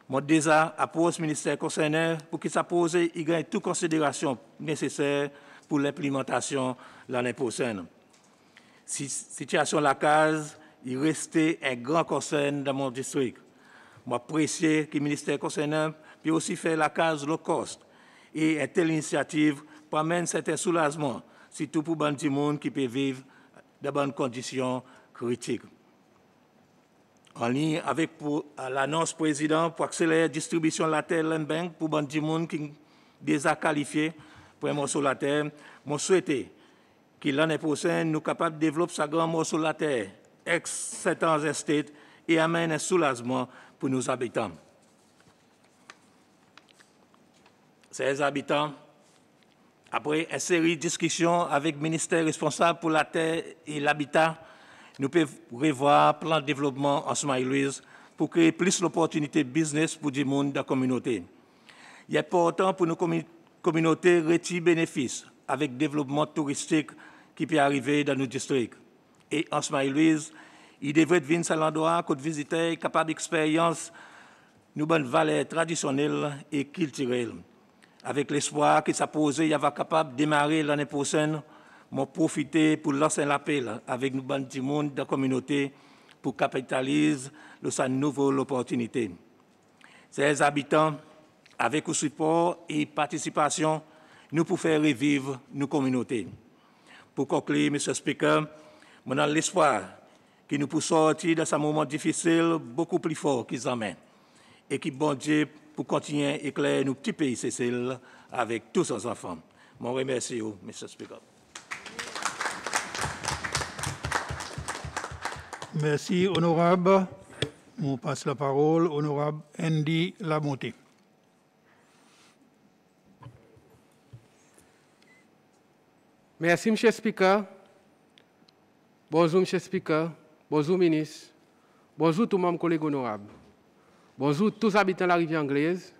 Mon désir apporte au ministère concerné pour qu'il s'appose et gagne toute considération nécessaire pour l'implémentation l'année prochaine. Si situation la case, il restait un grand concern dans mon district m'apprécier que le ministère concernant puis aussi faire la case low cost. Et une telle initiative amener cet soulagement, surtout pour les monde qui peut vivre dans bonnes conditions critiques. En ligne avec l'annonce président pour accélérer la distribution de la terre Land Bank pour les monde qui sont déjà qualifié pour un morceau de la terre, je souhaite que l'année prochaine, nous capable capables de développer sa grand morceau de la terre, ex-7 ans estate, et amène un soulagement pour nos habitants. Ces habitants, après une série de discussions avec le ministère responsable pour la terre et l'habitat, nous pouvons revoir plan de développement en smile louise pour créer plus d'opportunités business pour du monde de la communauté. Il est important pour nos communautés retirer bénéfices avec le développement touristique qui peut arriver dans nos districts. Et en Somalie-Louise, il devrait venir à l'endroit côté visiter, capable d'expérience nos bonnes valeurs traditionnelles et culturelles. Avec l'espoir que ça posait, il va capable de démarrer l'année prochaine, m'en profiter pour lancer l'appel avec nos bonnes monde de la communauté pour capitaliser de sa nouvelle opportunité. Ces habitants, avec le support et participation, nous pour faire revivre nos communautés. Pour conclure, M. le Speaker, maintenant l'espoir qui nous pour sortir de ce moment difficile beaucoup plus fort qu'ils en amènent. Et qui, bon Dieu, pour continuer à éclairer nos petits pays, Cécile, avec tous ses enfants. Mon remercie, M. Oh, Mr. Speaker. Merci, honorable. On passe la parole, honorable Andy Lamonté. Merci, Monsieur le Speaker. Bonjour, M. le Speaker bonjour ministre, bonjour tout le monde, collègues honorables, bonjour tous habitants de la rivière anglaise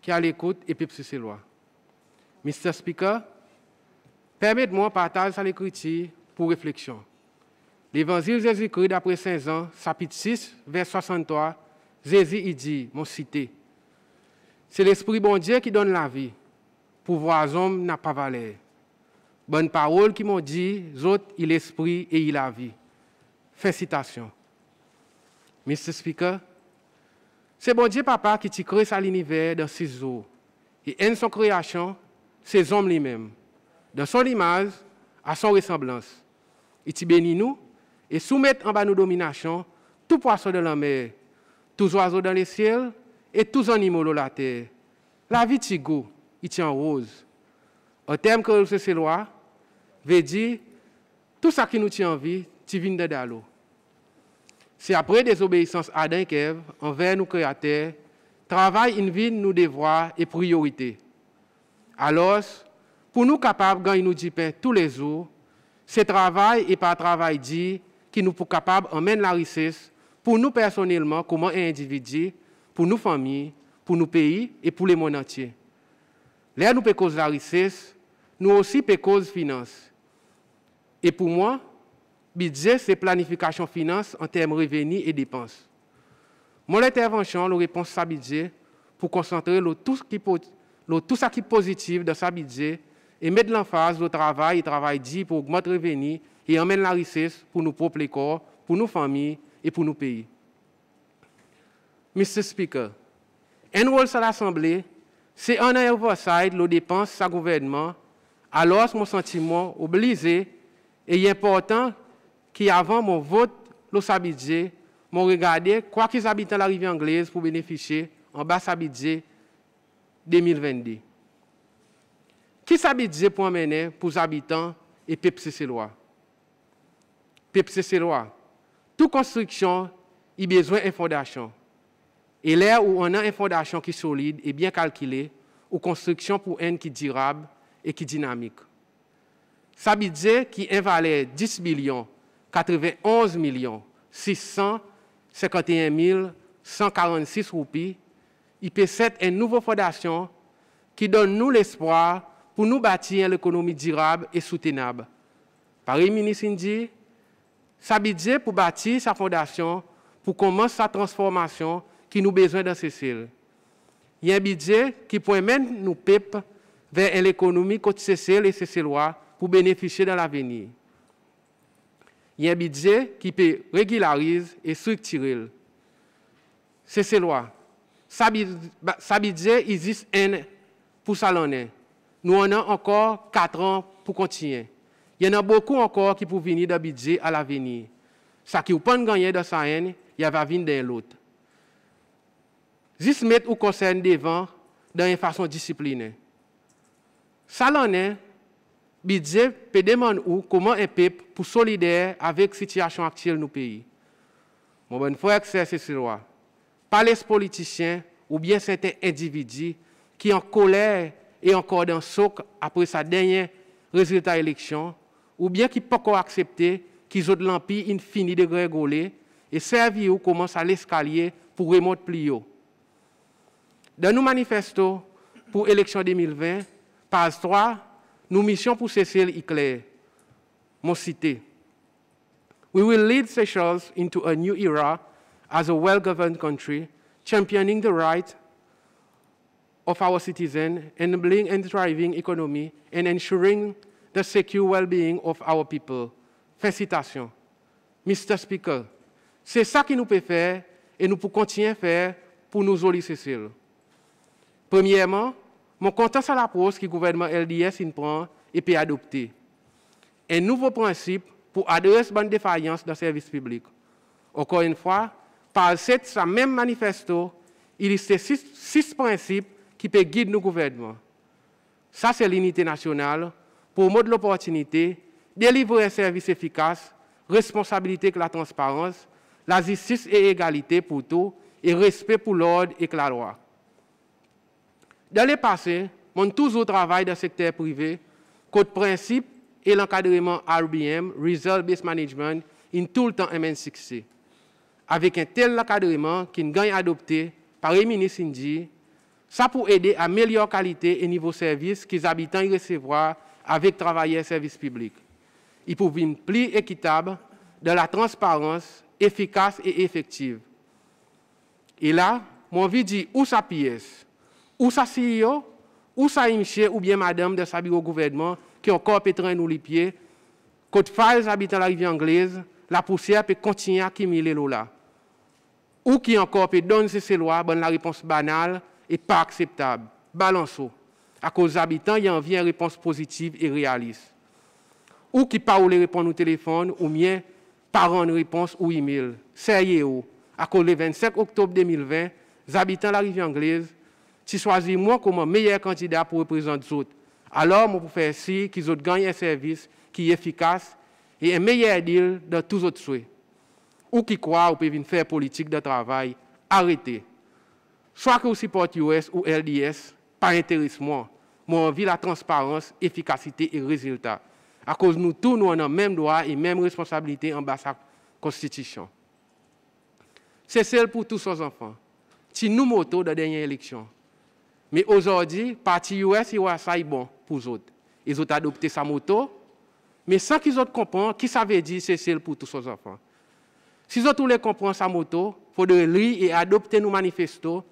qui à l'écoute et puis sur ces lois. Mr. Speaker, permettez-moi de partager à l'écriture pour réflexion. L'évangile Jésus-Christ, d'après Saint ans, chapitre 6, verset 63, Jésus dit, mon cité, c'est l'Esprit bon Dieu qui donne la vie, pouvoir homme n'a pas valeur. Bonnes paroles qui m'ont dit, j'ôte il l'Esprit et il la vie. Monsieur Mr. Speaker, c'est bon Dieu papa qui t'a créé ça l'univers dans ses eaux. Et en son création, ses hommes lui-même. Dans son image, à son ressemblance. Il t'y bénit nous et soumettre en bas nos dominations tout poisson de la mer, tous oiseaux dans les ciel et tous animaux de la terre. La vie t'y goût, il t'y en rose. Un terme que c'est lois veut dire tout ça qui nous tient en vie, tu de l'eau. C'est après désobéissance Adam et Ève envers nos créateurs, travail in vie nous devoirs et priorités. Alors, pour nous capables de gagner nous pain tous les jours, c'est travail et pas travail dit qui nous pour capables emmène la richesse pour nous personnellement, comme individu, pour nos familles, pour nos pays et pour le monde entier. Là, nous cause la richesse, nous aussi cause finance. Et pour moi, Budget, c'est planification finance en termes revenus et dépenses. Mon intervention, le réponse à budget, pour concentrer tout, ce qui est positif dans sa budget et mettre l'emphase au travail et travail dit pour augmenter les revenus et amener la richesse pour nos propres corps, pour nos familles et pour nos pays. Mr. Speaker, un rôle à l'Assemblée, c'est un oversight, les dépenses, sa gouvernement, alors mon sentiment obligé et important qui, avant mon vote, le m'ont regardé, quoi qu'ils habitent la rivière anglaise pour bénéficier en bas sabidje 2022. Qui sabidje pour amener pour les habitants et peuple loi? Peuple loi, toute construction, il besoin d'une fondation. Et là où on a une fondation qui est solide et bien calculée, ou construction pour une qui est durable et qui est dynamique. Sabidje qui invalait 10 millions 91 651 146 roupies. IP7 est une nouvelle fondation qui donne nous l'espoir pour nous bâtir une économie durable et soutenable. Paris ministre dit, sa budget pour bâtir sa fondation, pour commencer sa transformation qui nous besoin dans Cécile. Il y a un budget qui même nous PEP vers une économie côte Cécile et Cécilois pour bénéficier dans l'avenir il y a un budget qui peut régulariser et structurer. C'est ces lois. Ça budget existe un pour ça Nous en avons encore quatre ans pour continuer. Il y en a beaucoup encore qui peuvent venir dans budget à l'avenir. Ce qui vous pas gagner dans haine, il va venir dans l'autre. Juste mettre au concerne devant d'une façon disciplinée. Ça budget peut demander comment un peuple pour solidaire avec la situation actuelle nos pays. Mon bon que c'est droit. Pas les politiciens ou bien certains individus qui en colère et encore dans le soc après sa dernier résultat élection, ou bien qui pas encore accepté qu'ils ont l'empire infini de grégoler et servi ou commence à l'escalier pour remonter plus haut. Dans nos manifestos pour l'élection 2020, page 3, nous mission pour Cécile Iclair, mon cité. We will lead Seychelles into a new era as a well-governed country, championing the rights of our citizens, enabling and thriving economy, and ensuring the secure well-being of our people. Félicitations, Mr. Speaker. C'est ça qui nous peut faire et nous pouvons continuer à faire pour nous, Cécile. Premièrement, mon content à la pause que le gouvernement LDS prend et peut adopter. Un nouveau principe pour adresser bonne défaillance dans le service public. Encore une fois, par cette même manifesto, il y six, six principes qui peuvent guider nos gouvernements. Ça, c'est l'unité nationale, pour, de l'opportunité, délivrer un service efficace, responsabilité que la transparence, la justice et égalité pour tous, et respect pour l'ordre et la loi. Dans le passé, mon toujours travail dans le secteur privé, code principe et l'encadrement RBM, Result Based Management, in tout le temps mn 6 Avec un tel encadrement qui gagne adopté par les ministres Indy, ça pour aider à meilleure qualité et niveau service que les habitants y recevront avec travailleurs service publics. Il pour être plus équitable, de la transparence, efficace et effective. Et là, mon vie dit où ça pièce ou ça CEO, ou ça émissaire ou bien madame de sa bureau gouvernement, qui encore peut nous les pieds, côte habitants habitant la rivière anglaise, la poussière peut continuer à cumuler l'eau là. Ou qui encore peut donner ces lois, bonne la réponse banale et pas acceptable. Balanceau. À cause des habitants, il y a envie une réponse positive et réaliste. Ou qui parle répondre au téléphone, ou bien par une réponse ou email. Sérieux. À cause le 25 octobre 2020, les habitants de la rivière anglaise si choisis moi comme meilleur candidat pour représenter les autres, alors je pour faire si qu'ils ont gagné un service qui est efficace et un meilleur deal dans tous autres souhaits. Ou qui croit ou peuvent faire politique de travail, arrêtez. Soit que vous supportez US ou LDS, pas intéressement. Moi, on vit la transparence, efficacité et résultat. À cause de nous tous, nous avons même droit et même responsabilité en bas de la Constitution. C'est celle pour tous nos enfants. Si nous motos de la dernière élection, mais aujourd'hui, parti US, il y a bon pour les autres. Ils ont adopté sa moto, mais sans qu'ils autres comprennent, qui s'avait dire pour tous ses enfants. Si tous les comprennent sa moto, il faudrait lire et adopter nos manifestos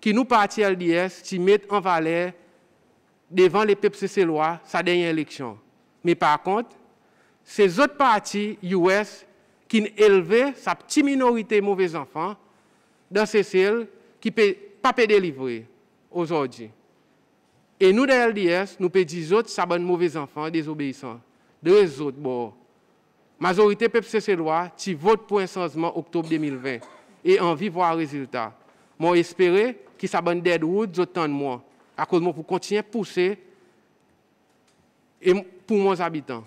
qui nous partis LDS, qui mettent en valeur devant les peuples lois sa dernière élection. Mais par contre, ces autres partis US qui élevé sa petite minorité de mauvais enfants dans ces qui ne peut pas délivrer aujourd'hui. Et nous, dans l'LDS, nous pouvons dire autres, ça bonne mauvais enfants, désobéissants. Deux autres, bon. Majorité peuple ces loi, qui vote pour un changement octobre 2020. Et envie de voir résultat. Moi, espérer que s'abonne bonne Deadwood, autant de moi. À cause de moi, pour continuer à pousser et pour nos habitants.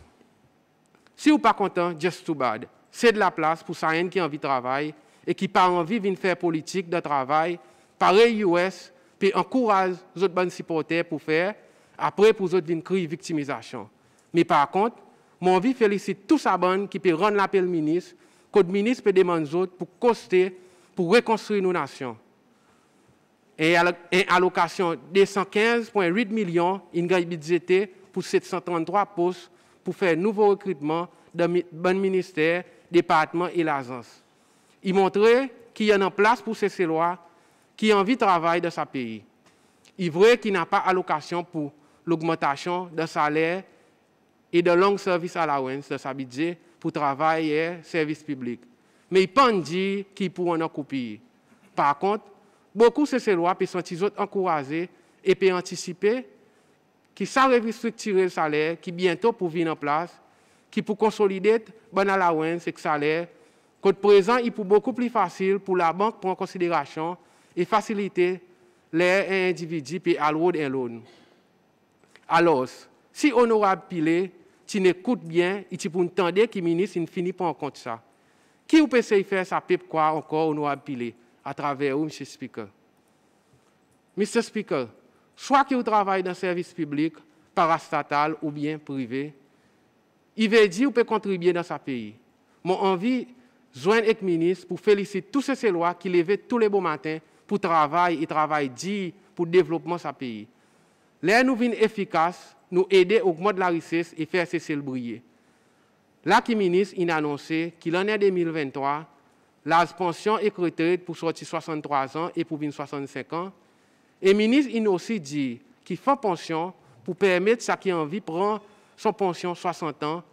Si vous pas content, just too bad. C'est de la place pour ça qui a envie de travailler et qui pas envie de faire politique de travail. Pareil, US, encourage les autres bonnes supporters pour faire, après pour les autres une crise victimisation. Mais par contre, mon vie félicite tous les bonnes qui peut rendre l'appel ministre, que le ministre peut demander aux autres pour coster, pour reconstruire nos nations. Et allocation 115,8 millions, une pour 733 postes pour faire nouveau recrutement dans le bon ministère, département et l'agence. Il montrait qu'il y a une place pour ces lois qui envie de travailler dans sa pays. Il vrai qu'il n'a pas allocation pour l'augmentation de salaire et de long service à allowance de sa budget pour travail et service public. Mais il peut dire qu'il pourrait en couper. Par contre, beaucoup de ces lois sont être encouragés et peuvent anticiper qui savent restructurer le salaire qui bientôt pour venir en place, qui pour consolider la allowance et le salaire. Qu'au présent, il est beaucoup plus facile pour la banque prendre en considération et faciliter les individus puis à l'aide et l'autre. Alors, si honorable Pilé, tu n'écoutes bien et tu peux entendre que le ministre ne finit pas en compte ça. Qui vous peut faire ça peut quoi encore honorable Pilé à travers vous, M. Speaker? M. Speaker, soit que vous travaillez dans le service public, parastatal ou bien privé, il veut dire vous peut contribuer dans sa pays. Mon envie, joindre avec le ministre pour féliciter tous ces lois qui levaient tous les beaux matins pour travail et travail dit pour le développement de son pays. L'air nous vient efficace, nous aider à augmenter la richesse et faire cesser le briller. Là, qui ministre, a annoncé qu'il en est 2023, la pension est retraite pour sortir 63 ans et pour 65 ans. Et le ministre, il a aussi dit qu'il fait pension pour permettre à ceux qui ont envie prendre son pension 60 ans,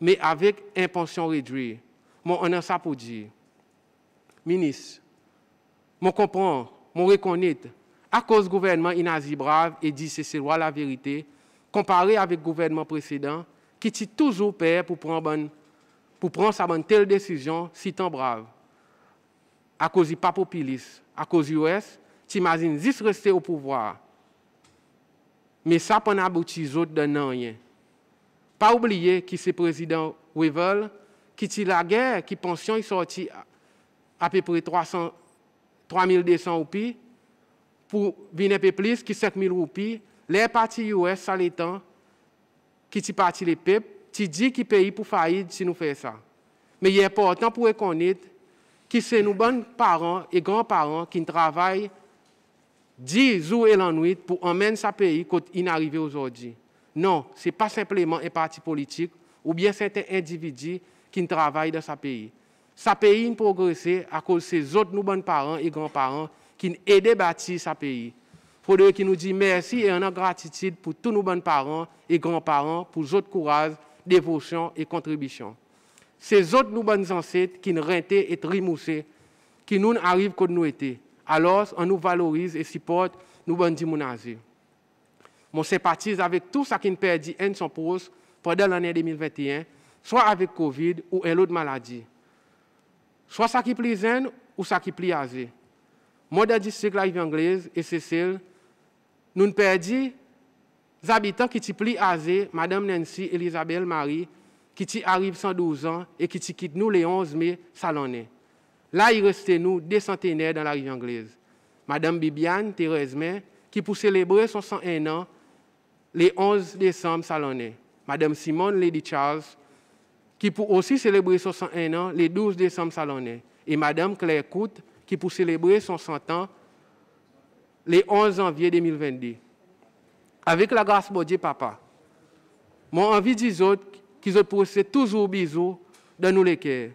mais avec une pension réduite. Moi, on a ça pour dire. Ministre, je comprends, je reconnais. À cause du gouvernement Inazi Brave et dit c'est la vérité, comparé avec le gouvernement précédent, qui est toujours peur pour prendre, pour prendre sa bonne telle décision, si tant brave. À cause du pas à cause du US, t'imagines juste rester au pouvoir. Mais ça, pas abouti autres de rien. Pas oublier que c'est président Wevel, qui tire la guerre, qui pension il sorti à peu près 300 3200 roupies, pour venir un peu plus, qui 5000 roupies. Les partis US, ça l'étant, qui ti parti les peuples, qui dit qui paye pour faillite si nous faisons ça. Mais il est important pour reconnaître que c'est nos bons parents et grands-parents qui travaillent 10 jours et la nuit pour emmener sa pays est arrivé aujourd'hui. Non, ce n'est pas simplement un parti politique ou bien certains individus qui travaillent dans sa pays. Sa pays a progressé à cause de ses autres nos bonnes parents et grands-parents qui aidé à bâtir sa pays. Il faudrait qu'ils nous dit merci et en gratitude pour tous nos bonnes parents et grands-parents, pour leur courage, dévotion et contribution. Ces autres nos bonnes ancêtres qui nous rentaient et trimoussé qui nous arrivent comme nous étions. Alors, on nous valorise et supporte nos bonnes dimonazés. Mon sympathise avec tout ce qui nous perdit en son poste pendant l'année 2021, soit avec Covid ou une autre maladie. Soit ça qui plie zen ou ça qui plie azé. Moi, dans la rive anglaise et Cécile, nous ne perdu les habitants qui sont plie azé, Madame Nancy, Elisabeth Marie, qui arrivent 112 ans et qui quittent nous les 11 mai, ça Là, il restait nous des centenaires dans la rive anglaise. Madame Bibiane Thérèse May, qui pour célébrer son 101 ans, les 11 décembre, ça Madame Simone Lady Charles, qui pour aussi célébrer son 61 ans, le 12 décembre salonnais, Et Madame Claire Coute, qui pour célébrer son 100 ans, le 11 janvier 2022. Avec la grâce de Dieu, papa, mon envie des autres, qu'ils ont poussé toujours bisous dans nous les cœurs.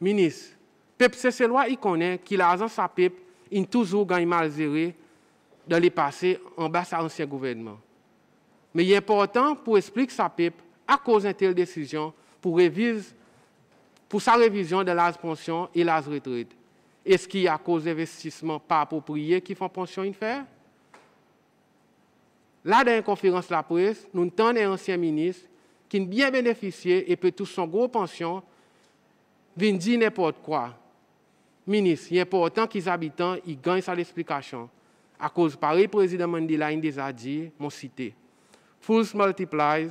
Ministre, peuple c'est loi, il connaît qu'il a raison sa pipe il toujours gagné mal zéré dans les passés en bas à ancien gouvernement. Mais il est important pour expliquer sa peuple, à cause d'une telle décision, pour, pour sa révision de la pension et la retraite. Est-ce qu'il y a cause d'investissement pas approprié qui font pension inférieure? faire? Là, dans une conférence de la presse, nous entendons un ancien ministre qui a bien bénéficié et peut tout son gros pension, vient dit n'importe quoi. Ministre, il est important qu'ils habitants ils gagnent sa l'explication. À cause pareil, président Mandela a déjà dit, mon cité. Fools multiplies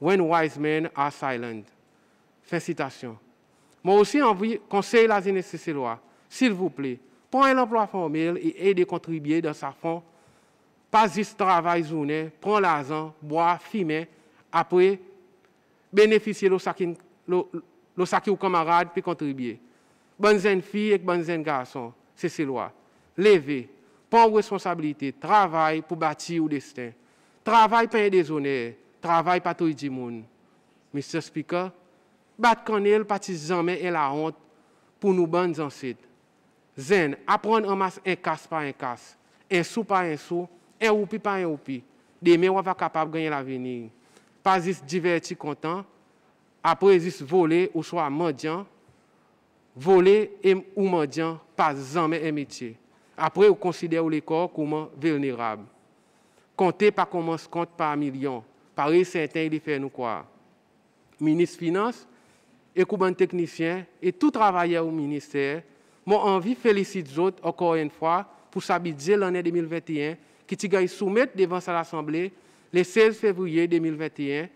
when wise men are silent. Fin citation. Moi aussi, envie conseille la jeunesse loi. s'il vous plaît, prenez emploi formel et aidez contribuer dans sa fond. Pas juste travail zoné, prends l'argent, boire, fumer, après, bénéficiez de sac vos camarades puis contribuer. bonne jeunes filles et bonne jeunes garçons, c'est ces lois. Levez, prends responsabilité, travail pour bâtir ou destin. Travail pour un déshonneur, travail pour tout le monde. le Speaker, Bat kanel pati zanmen en la hont pou nou ban zansit. Zen, apren an mas en kas pa en kas, en sou pa en sou, en wopi pa en wopi, de men wap a kapab ganyan la venin. Pas zis diverti kontan, apre zis vole ou chwa mandyan, vole ou mandyan pas zanmen en metye. Apre ou konsidè ou le kor kouman venerab. Kontè pa koman skont pa milyon, pari senten li fè nou kwa. Minis finans, et comme technicien et tout travailleur au ministère, mon envie félicite autres encore une fois pour sa budget l'année 2021 qui t'y soumettre devant sa l'Assemblée le 16 février 2021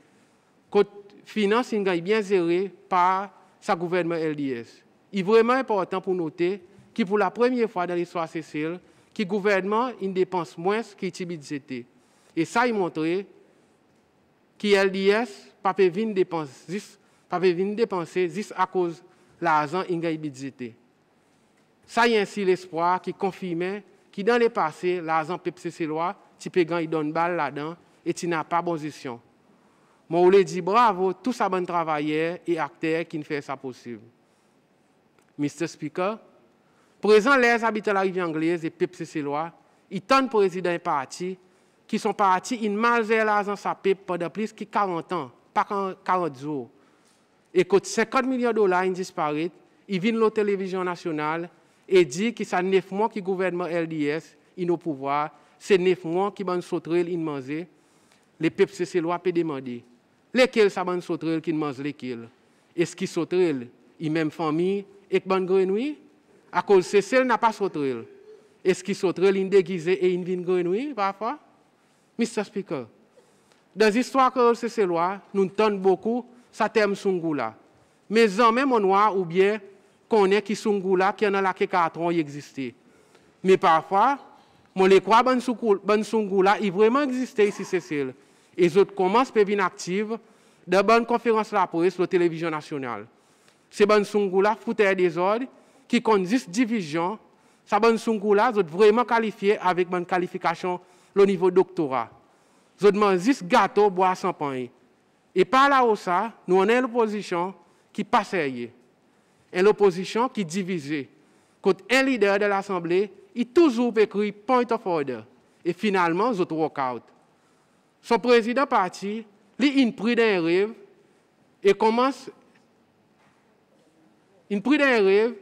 quand finance gagne bien géré par sa gouvernement LDS. Il est vraiment important pour noter que pour la première fois dans l'histoire Cécile, le gouvernement il dépense moins que le budget. Et ça, il montre que LDS, pas dépense juste avait venu dépenser juste à cause de l'argent qu'il Ça y est ainsi l'espoir qui confirmait que dans le passé, l'argent Pepsi Célois, tu peux il donne balle là-dedans et tu n'as pas position. gestion. Moi, on lui dit bravo, tous ces bons travailleurs et acteurs qui fait ça possible. Mr. Speaker, présent les habitants de la rivière anglaise et Pepsi Célois, ils tendent président et parti qui sont partis, ils malversent l'argent sa pipe pendant plus de 40 ans, pas 40 jours et coûte 50 millions de dollars, ils disparaissent. Ils viennent la télévision nationale et dit que ça neuf mois que le gouvernement LDS est au pouvoir. C'est neuf mois qui ban sauterelle in manger. Les peuples c'est lois peut demander. Lesquels ça ban sauterelle qui mange lesquels Est-ce qui sauterelle Ils même famille et ban grenouille À cause de celle n'a pas sauterelle. Est-ce qui ils in déguisé et in vin grenouille parfois Mr. Speaker, dans l'histoire de ces lois, nous entendons beaucoup sa teme sungou la. Me zanmen moun wak ou bie konen ki sungou la ki anan la keka atron yi egziste. Me parfa, moun le kwa ban sungou la yi vreman egziste yi si se sel. E zot koman se pevin aktive da ban konferans la prez lo televizyon nasyonal. Se ban sungou la fouteye de zodi ki kon zis divijan, sa ban sungou la zot vreman kalifiye avik ban kalifikasyon lo nivou doktora. Zot man zis gato bo a sanpanyi. Et par là haut nous avons une opposition qui sérieuse. une opposition qui divisée. Quand un leader de l'Assemblée, il toujours écrit point of order. Et finalement, the walk out. Son président parti, il Une pris d'un rêve et commence. Il pris d'un rêve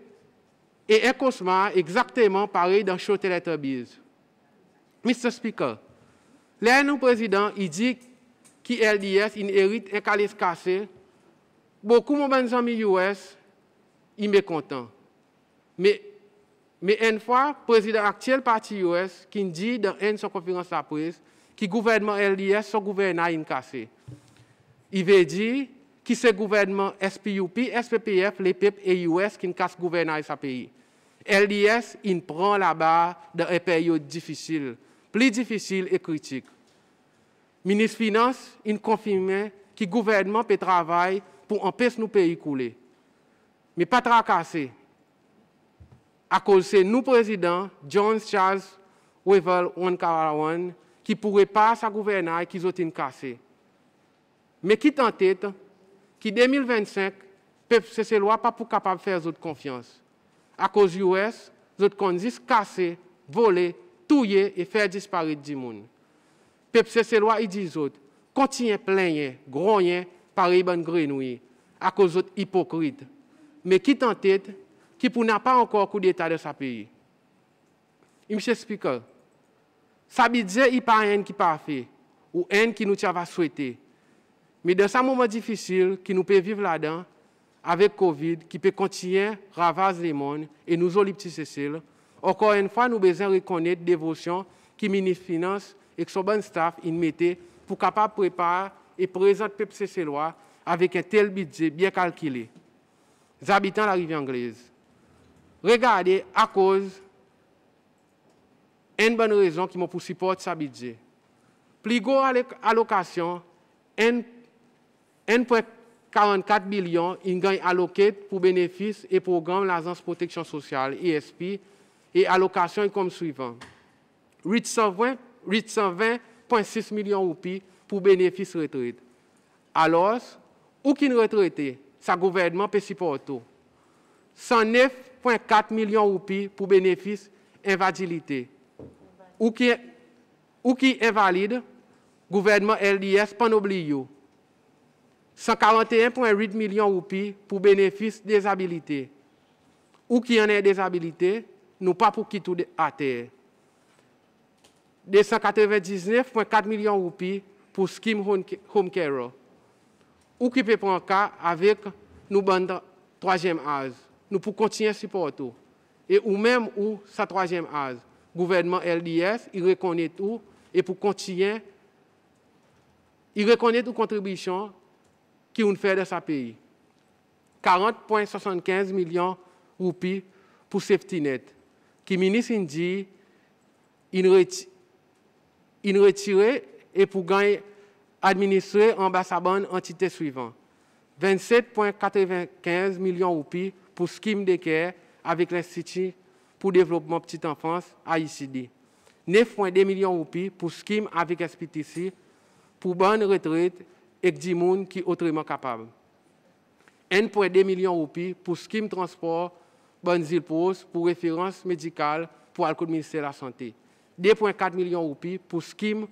et un exactement pareil dans Show Teletubbies. Mr. Speaker, l'un président, il dit qui LDS, il hérite un calice cassé. Beaucoup de mes amis US, ils mécontent. Mais, mais une fois, le président actuel du parti US, qui dit dans une conférence de presse, que le gouvernement LDS, son gouvernement est cassé. Il veut dire que c'est le gouvernement SPUP, SPPF, les peuples et US qui casse le gouvernement ce pays. LDS, il prend la barre dans une période difficile, plus difficile et critique ministre Finance, il confirme que le gouvernement peut travailler pour empêcher nos pays couler. Mais pas tracasser. À cause de nous, président John Charles Wevel qui pourrait pas gouverner et qui ont cassé. Mais qui en tête, qui 2025, peuple ces lois pas pour capable faire confiance. À cause US, autres conditions casser, voler, touiller et faire disparaître des monde peuple loi, il dit autres, continuez à plaindre, grogner, pareil bonne grenouille, à cause d'autres hypocrites. Mais qui tête, qui pour n'a pas encore coup d'État de sa pays. Il me explique. Ça veut dire qu'il n'y a pas un qui parfait, ou haine qui nous tient souhaiter. Mais dans ce moment difficile qui nous peut vivre là-dedans, avec COVID, qui peut continuer à ravager les mondes et nous petits Cécile, encore une fois, nous besoin reconnaître dévotion qui mini finance et que son bon staff, il mettait pour capable préparer et présenter le lois avec un tel budget bien calculé. Les habitants de la rivière anglaise, regardez à cause une bonne raison qui m'a pour supporter ce budget. Plus gros allocation, 1,44 million, il gagne alloqué pour bénéfices et programme l'Agence Protection Sociale, ESP, et allocation est comme suivant. 820 820.6 milyon rupi pou benefis retrete. Alos, ou ki nou retrete sa gouvedman pesiporto? 109.4 milyon rupi pou benefis evagilite. Ou ki evalide, gouvedman LDS panobli yo. 141.8 milyon rupi pou benefis dezabilite. Ou ki yonè dezabilite, nou pa pou kitou ateye. 299,4 millions de roupies pour Scheme Home Care, ou qui peut prendre cas avec nous bandes troisième âge. Nous pouvons continuer à supporter. Et ou même où sa troisième âge. Le gouvernement LDS, il reconnaît tout et pour continuer, il reconnaît toute contributions qui ont fait de sa pays. 40,75 millions de roupies pour SafetyNet Net, qui ministre dit, il in retiré et pour gagner administrer ambassade entité suivante. 27,95 millions roupies pour Scheme de care avec l'Institut pour développement petite enfance, AICD. 9,2 millions roupies pour Scheme avec SPTC pour bonne retraite et des qui sont autrement capables. 1,2 millions roupies pour Scheme transport, bonne îles pour référence médicale pour le ministère de la Santé. 2,4 millions roupies pour scheme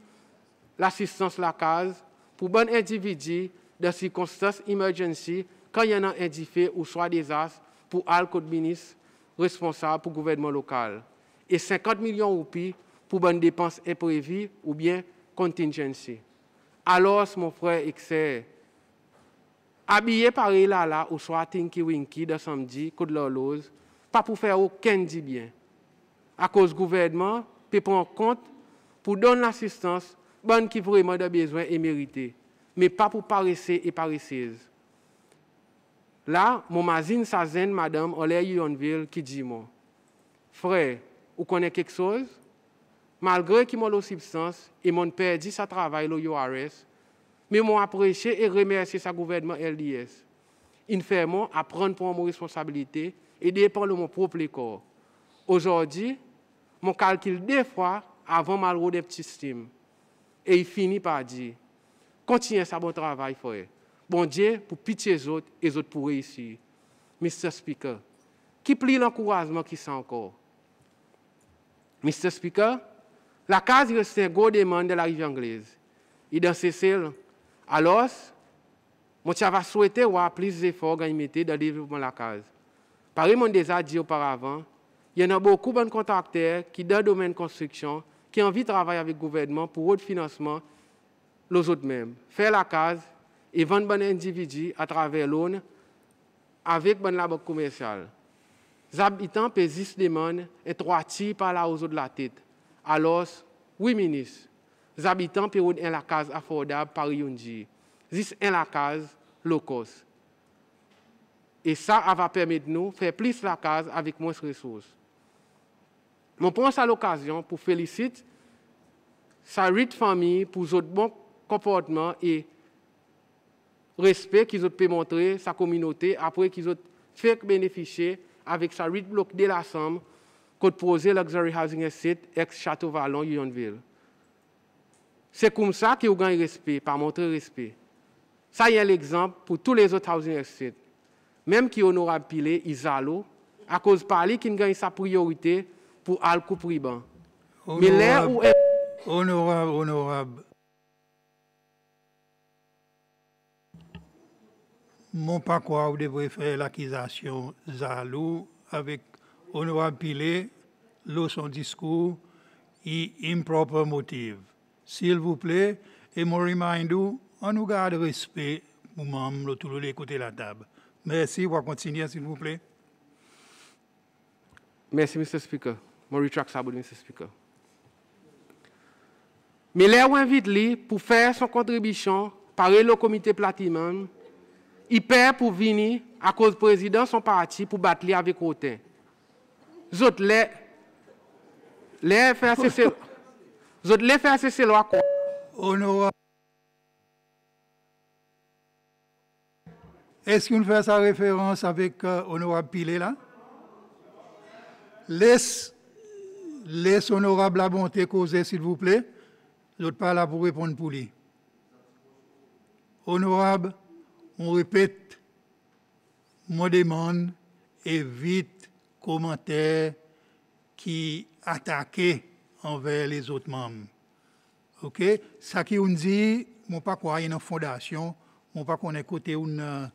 l'assistance la case pour bon individu de circonstances emergency quand il y en a un indiffé ou soit désastre pour les ministre responsable pour gouvernement local et 50 millions roupies pour bonnes dépenses imprévues ou bien contingency. Alors, mon frère XR, habillé par là, là, ou soit Tinky Winky de samedi, coup de pas pour faire aucun bien. À cause du gouvernement, peut prendre compte pour donner l'assistance bonne qui vraiment e a besoin et mérité, mais pas pour paresseux et paresseuses. Là, mon mazine sazen, madame, en Yonville, qui dit moi, frère, vous connaissez quelque chose? Malgré qu'il m'a la substance et mon père dit sa travail au URS, mais m'ont apprécié et remercié sa gouvernement LDS. Il fait apprendre pour mon responsabilité et dépendre de mon propre corps. Aujourd'hui, mon calcule deux fois avant mal des petits système. Et il finit par dire, continuez ça bon travail, frère. Bon Dieu, pour pitié les autres, et les autres pour réussir. Mr. Speaker, qui plie l'encouragement qui sent encore? Mr. Speaker, la case reste gros demande de la rive anglaise. Il dans ses selles. Alors, mon va souhaiter avoir plus d'efforts à mis dans le développement de la case. Paris mon déjà dit auparavant, il y en a beaucoup de contracteurs qui, dans le domaine de construction, qui ont envie de travailler avec le gouvernement pour autre financement, les autres mêmes. Faire la case et vendre bon individu à travers l'aune avec bon la banque commerciale. Les habitants peuvent des demandes et trois tirs par là aux de la tête. Alors, oui, ministre, les habitants peuvent avoir la case affordable par Yundi. Ils un la case low cost. Et ça, va permettre de nous faire plus la case avec moins de ressources. Je pense à l'occasion pour féliciter sa rite famille pour son bon comportement et respect qu'ils ont pu montrer sa communauté après qu'ils ont fait bénéficier avec sa rite bloc de l'Assemblée somme qu'on posé Luxury Housing Estate ex Château Vallon, Yonville. C'est comme ça qu'ils gagnent respect, par montrer respect. Ça y est l'exemple pour tous les autres housing estates. Même qui honoré Pilé, Isalo, à cause de Paris, qui gagne sa priorité, pour Honorable, honorable. Mon pas quoi, vous devriez faire l'accusation Zalou avec honorable Pilet, l'eau son discours, et improper motive. S'il vous plaît, et mon remindou, on nous garde respect pour membres, tout le côté la table. Merci, vous continuer, s'il vous plaît. Merci, le Speaker ma retracte ça, ce Speaker. Mais là, on invite lui pour faire son contribution par le comité Platinum. Il perd pour venir à cause du président son parti pour battre avec Rotin. Les autres, les, faire cesser les autres, les faire loi Honorable. Est-ce qu'on fait sa référence avec euh, Honorable Pilé là? Laisse Laisse honorable la bonté causer, s'il vous plaît. L'autre pas là pour répondre pour lui. Honorable, on répète, mon demande, évite commentaires qui attaquent envers les autres membres. OK? Ça qui on dit, mon pas a une fondation, mon pas qu'on écoute euh,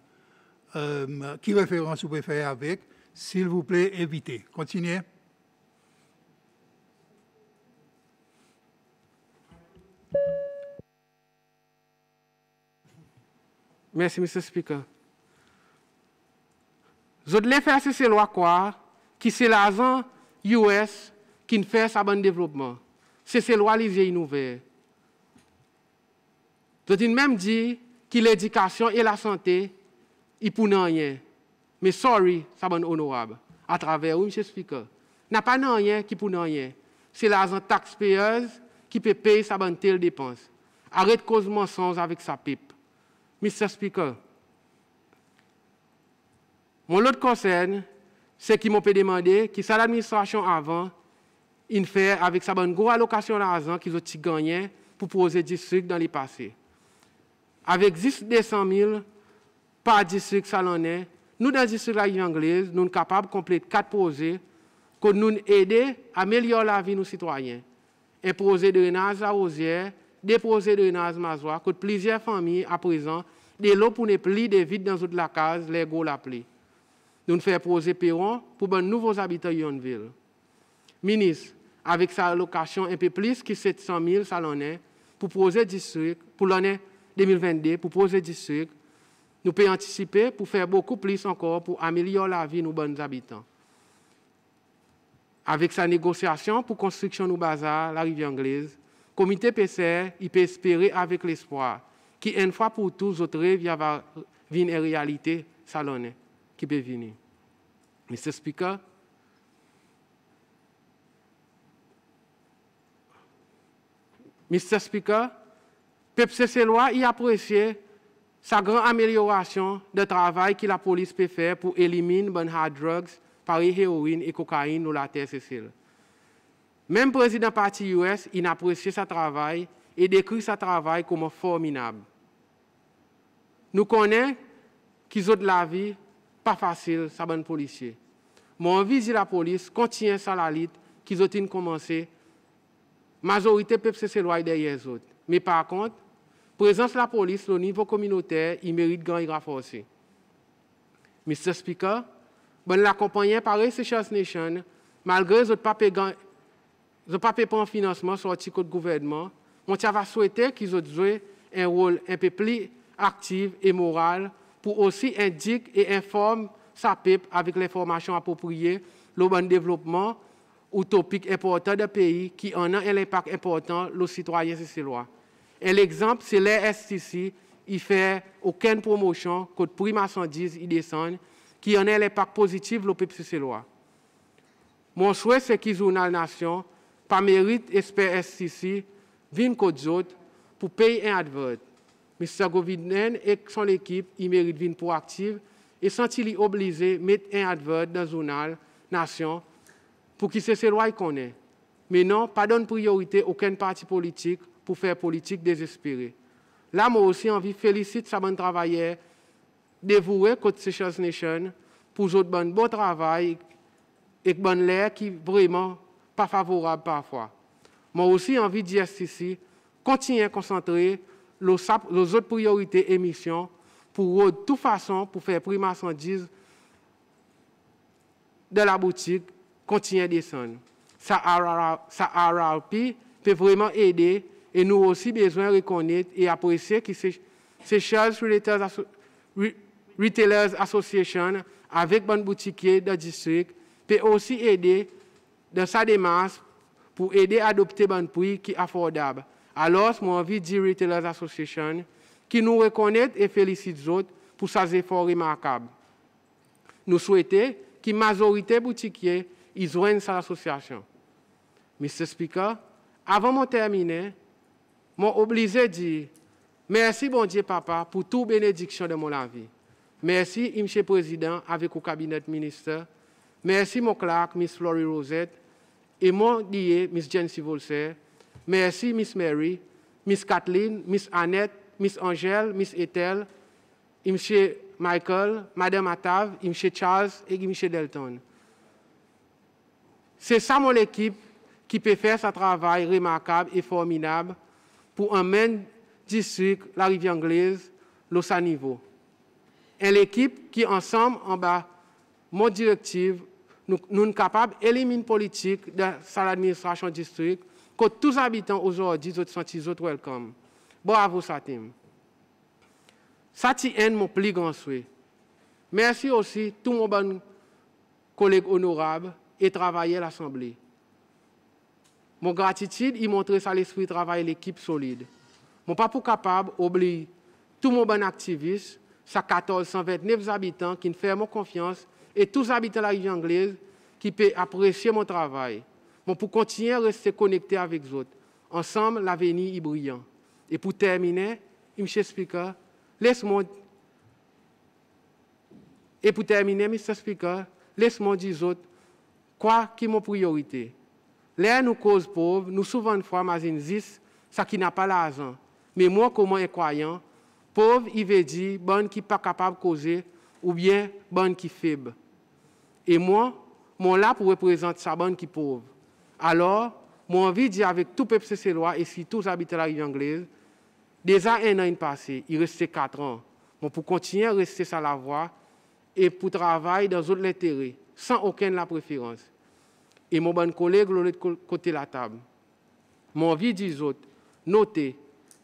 une qui référence vous préférez avec, s'il vous plaît, évitez. Continuez. Merci, M. le Speaker. Je voulais faire ces lois quoi que c'est l'argent US qui fait sa bonne développement. C'est ces lois les vieilles nouvelles. Je dis même dire que l'éducation et la santé, ils ne peuvent rien. Mais sorry, ça bonne honorable. À travers, Monsieur Speaker. n'a pas rien qui peut rien. C'est l'argent taxpayers qui peut payer sa bonne telle dépense. Arrête cause mensonge avec sa pipe. Monsieur le Speaker. Mon autre concerne, c'est qu'ils m'ont demandé qui ça l'administration avant, il fait avec sa bonne grosse allocation d'argent qu'ils ont gagné pour poser district dans les passés. Avec 10 200 000 par district, ça Nous, dans le district de la anglaise, nous sommes capables de compléter quatre projets que nous aider à améliorer la vie de nos citoyens. Un projet de Renaz à Rosière, projets de Renaz à Mazois, que plusieurs familles à présent des lots pour ne plus de vide dans toute la case, les la pluie. Nous faisons poser Perron pour de ben nouveaux habitants de ville. Ministre, avec sa allocation un peu plus que 700 000 salonnais pour poser district, pour l'année 2022, pour poser district, nous pouvons anticiper pour faire beaucoup plus encore pour améliorer la vie de nos bonnes habitants. Avec sa négociation pour construction de bazars, la rivière anglaise, le comité PCR, il peut espérer avec l'espoir qui, une fois pour tous, votre rêve va une réalité salonnée qui peut venir. le Speaker, le Speaker, peuple y apprécie sa grande amélioration de travail que la police peut faire pour éliminer les hard drugs, paris héroïne et cocaïne ou la terre Cécile. Même président parti US, il apprécié sa travail et décrit sa travail comme formidable. Nous connaissons qu'ils ont de la vie pas facile, ça bonne policier. Mon visite la police, contient ça la lutte qu'ils ont commencé. Majorité peuple se loin derrière eux. Mais par contre, présence de la police au niveau communautaire, il mérite grand et renforcé. Mr. Speaker, bon l'accompagner par Chasse Nation, malgré ce papier, le papier pour un financement sorti du gouvernement, on va souhaiter qu'ils jouent un rôle un peu plus actif et moral pour aussi indiquer et informer sa peuple avec l'information appropriée, le bon développement ou topic important des pays qui en a un impact important les citoyens lois Et l'exemple, c'est qui il fait aucune promotion contre les à il descend, qui en a un impact positif le peuple lois Mon souhait, c'est qu'ils la Nation, par mérite, espère STC, viennent Côte autres pour payer un advert. M. Sagovinen et son équipe, y méritent pour active et sont-ils obligés de mettre un advert dans le journal Nation pour qu'ils se qu'on est. Mais non, pas donne priorité à aucun parti politique pour faire politique désespérée. Là, moi aussi, envie félicite sa bonne travailleur dévoué contre Seychelles Nation pour votre bon, bon travail et bonne l'air qui vraiment pas favorable parfois. Moi aussi envie de dire continuer à concentrer nos autres priorités et missions pour, de toute façon, pour faire prix marchandises de la boutique, continuer à descendre. Ça, RRP peut vraiment aider et nous aussi besoin de reconnaître et apprécier que ces, ces Retailers Association avec Bonne Boutiquier de district peut aussi aider dans sa démarche pour aider à adopter un prix qui est affordable. Alors, mon envie de dire à les qui nous reconnaît et félicite autres pour ses efforts remarquables. Nous souhaitons que majorité des boutiquiers joignent cette association. le Speaker, avant de terminer, je suis obligé de dire merci, bon Dieu, papa, pour toute bénédiction de mon vie. Merci, M. le Président, avec le cabinet ministre. Merci, mon clerc, Miss flory Rosette et mon dit Miss Jensi Volser, merci Miss Mary, Miss Kathleen, Miss Annette, Miss Angèle, Miss Ethel, M. Michael, Madame Atav, M. Charles et M. Delton. C'est ça mon équipe qui peut faire ce travail remarquable et formidable pour emmener même district, la rivière anglaise, l'eau niveau. Et l'équipe qui ensemble en bas, mon directive, nous, sommes capables d'éliminer la politique de l'administration district que tous les habitants aujourd'hui sont sentent welcome. Bravo, Satim. Satim est mon plus grand souhait. Merci aussi tout mon bon collègues honorables et travailler de l'Assemblée. Mon gratitude, il montre ça l'esprit de travail l'équipe solide. Mon pas capable oublie tout mon bon activiste, sa 1429 habitants qui nous font confiance et tous les habitants de la région anglaise qui peuvent apprécier mon travail. Bon, pour continuer à rester connectés avec les autres. Ensemble, l'avenir est brillant. Et pour terminer, M. Speaker, laisse-moi. Et pour terminer, Speaker, laisse-moi dire aux autres quoi qui est mon priorité. L'air nous cause pauvres, nous souvent une fois, disent ça qui n'a pas l'argent. Mais moi, comment est croyant, pauvre, il veut dire, bonne qui n'est pas capable de causer, ou bien bonne qui est faible. Et moi, mon là pour représenter sa bonne qui pauvre. Alors, mon envie de dire avec tout peuple lois et si tous habitent la rue anglaise, déjà un an est passé, il restait quatre ans. pour continuer à rester sur la voie et pour travailler dans d'autres intérêts, sans aucune la préférence. Et mon bon collègue, l'autre côté de la table, mon envie dit autres, notez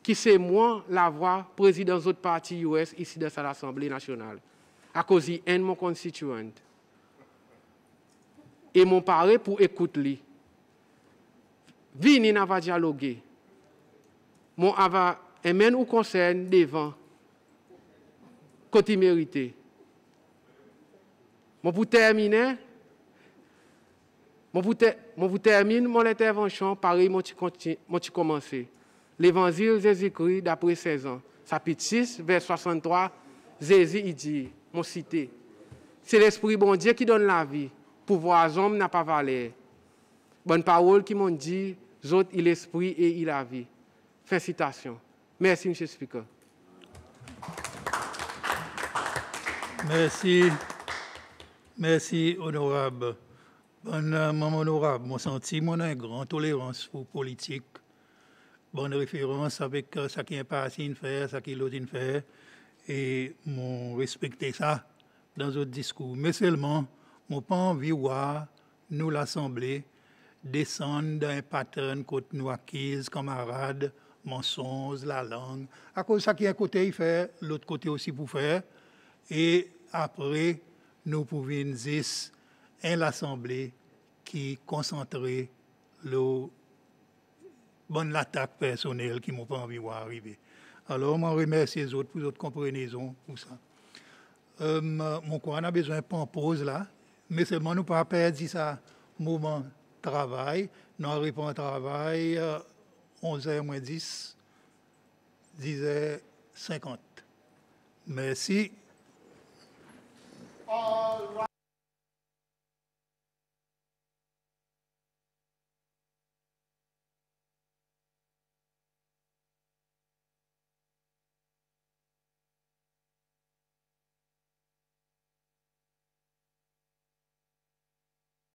qui c'est moi la voix président d'autres parti US ici dans l'Assemblée nationale, à cause d'un mon constituant et mon paré pour écouter. Vini n'a pas dialogué. Mon ava amène ou concerne devant côté mérité. Mon pour terminer, mon vous termine mon intervention pareil mon tu commencer. L'évangile Jésus-Christ d'après 16 ans, chapitre 6 vers 63, Jésus dit, mon cité. C'est l'esprit bon Dieu qui donne la vie pouvoir hommes n'a pas valé. » Bonne parole qui m'ont dit, J'autre il esprit et il a vie. citation. Merci, M. Speaker. Merci. Merci, honorable. Bonne euh, maman honorable, mon sentiment mon grande tolérance pour politique. Bonne référence avec ce euh, qui est pas assez faire, ce qui est faire. Et mon respecter ça dans notre discours. Mais seulement, mon pas envie voir nous l'assemblée descendre d'un un pattern côté nous camarade camarades mensonges la langue à cause ça qui un côté il fait l'autre côté aussi pour faire et après nous pouvons dire un l'assemblée qui concentrait le bonne attaque personnelle qui m'ont pas envie de voir arriver. Alors, je remercie les autres pour votre compréhension pour ça. Euh, mon coin a besoin de en pause là mais seulement nous pas perdre ça moment travail, nous arrivons au travail 11h 10, 10h50. Merci.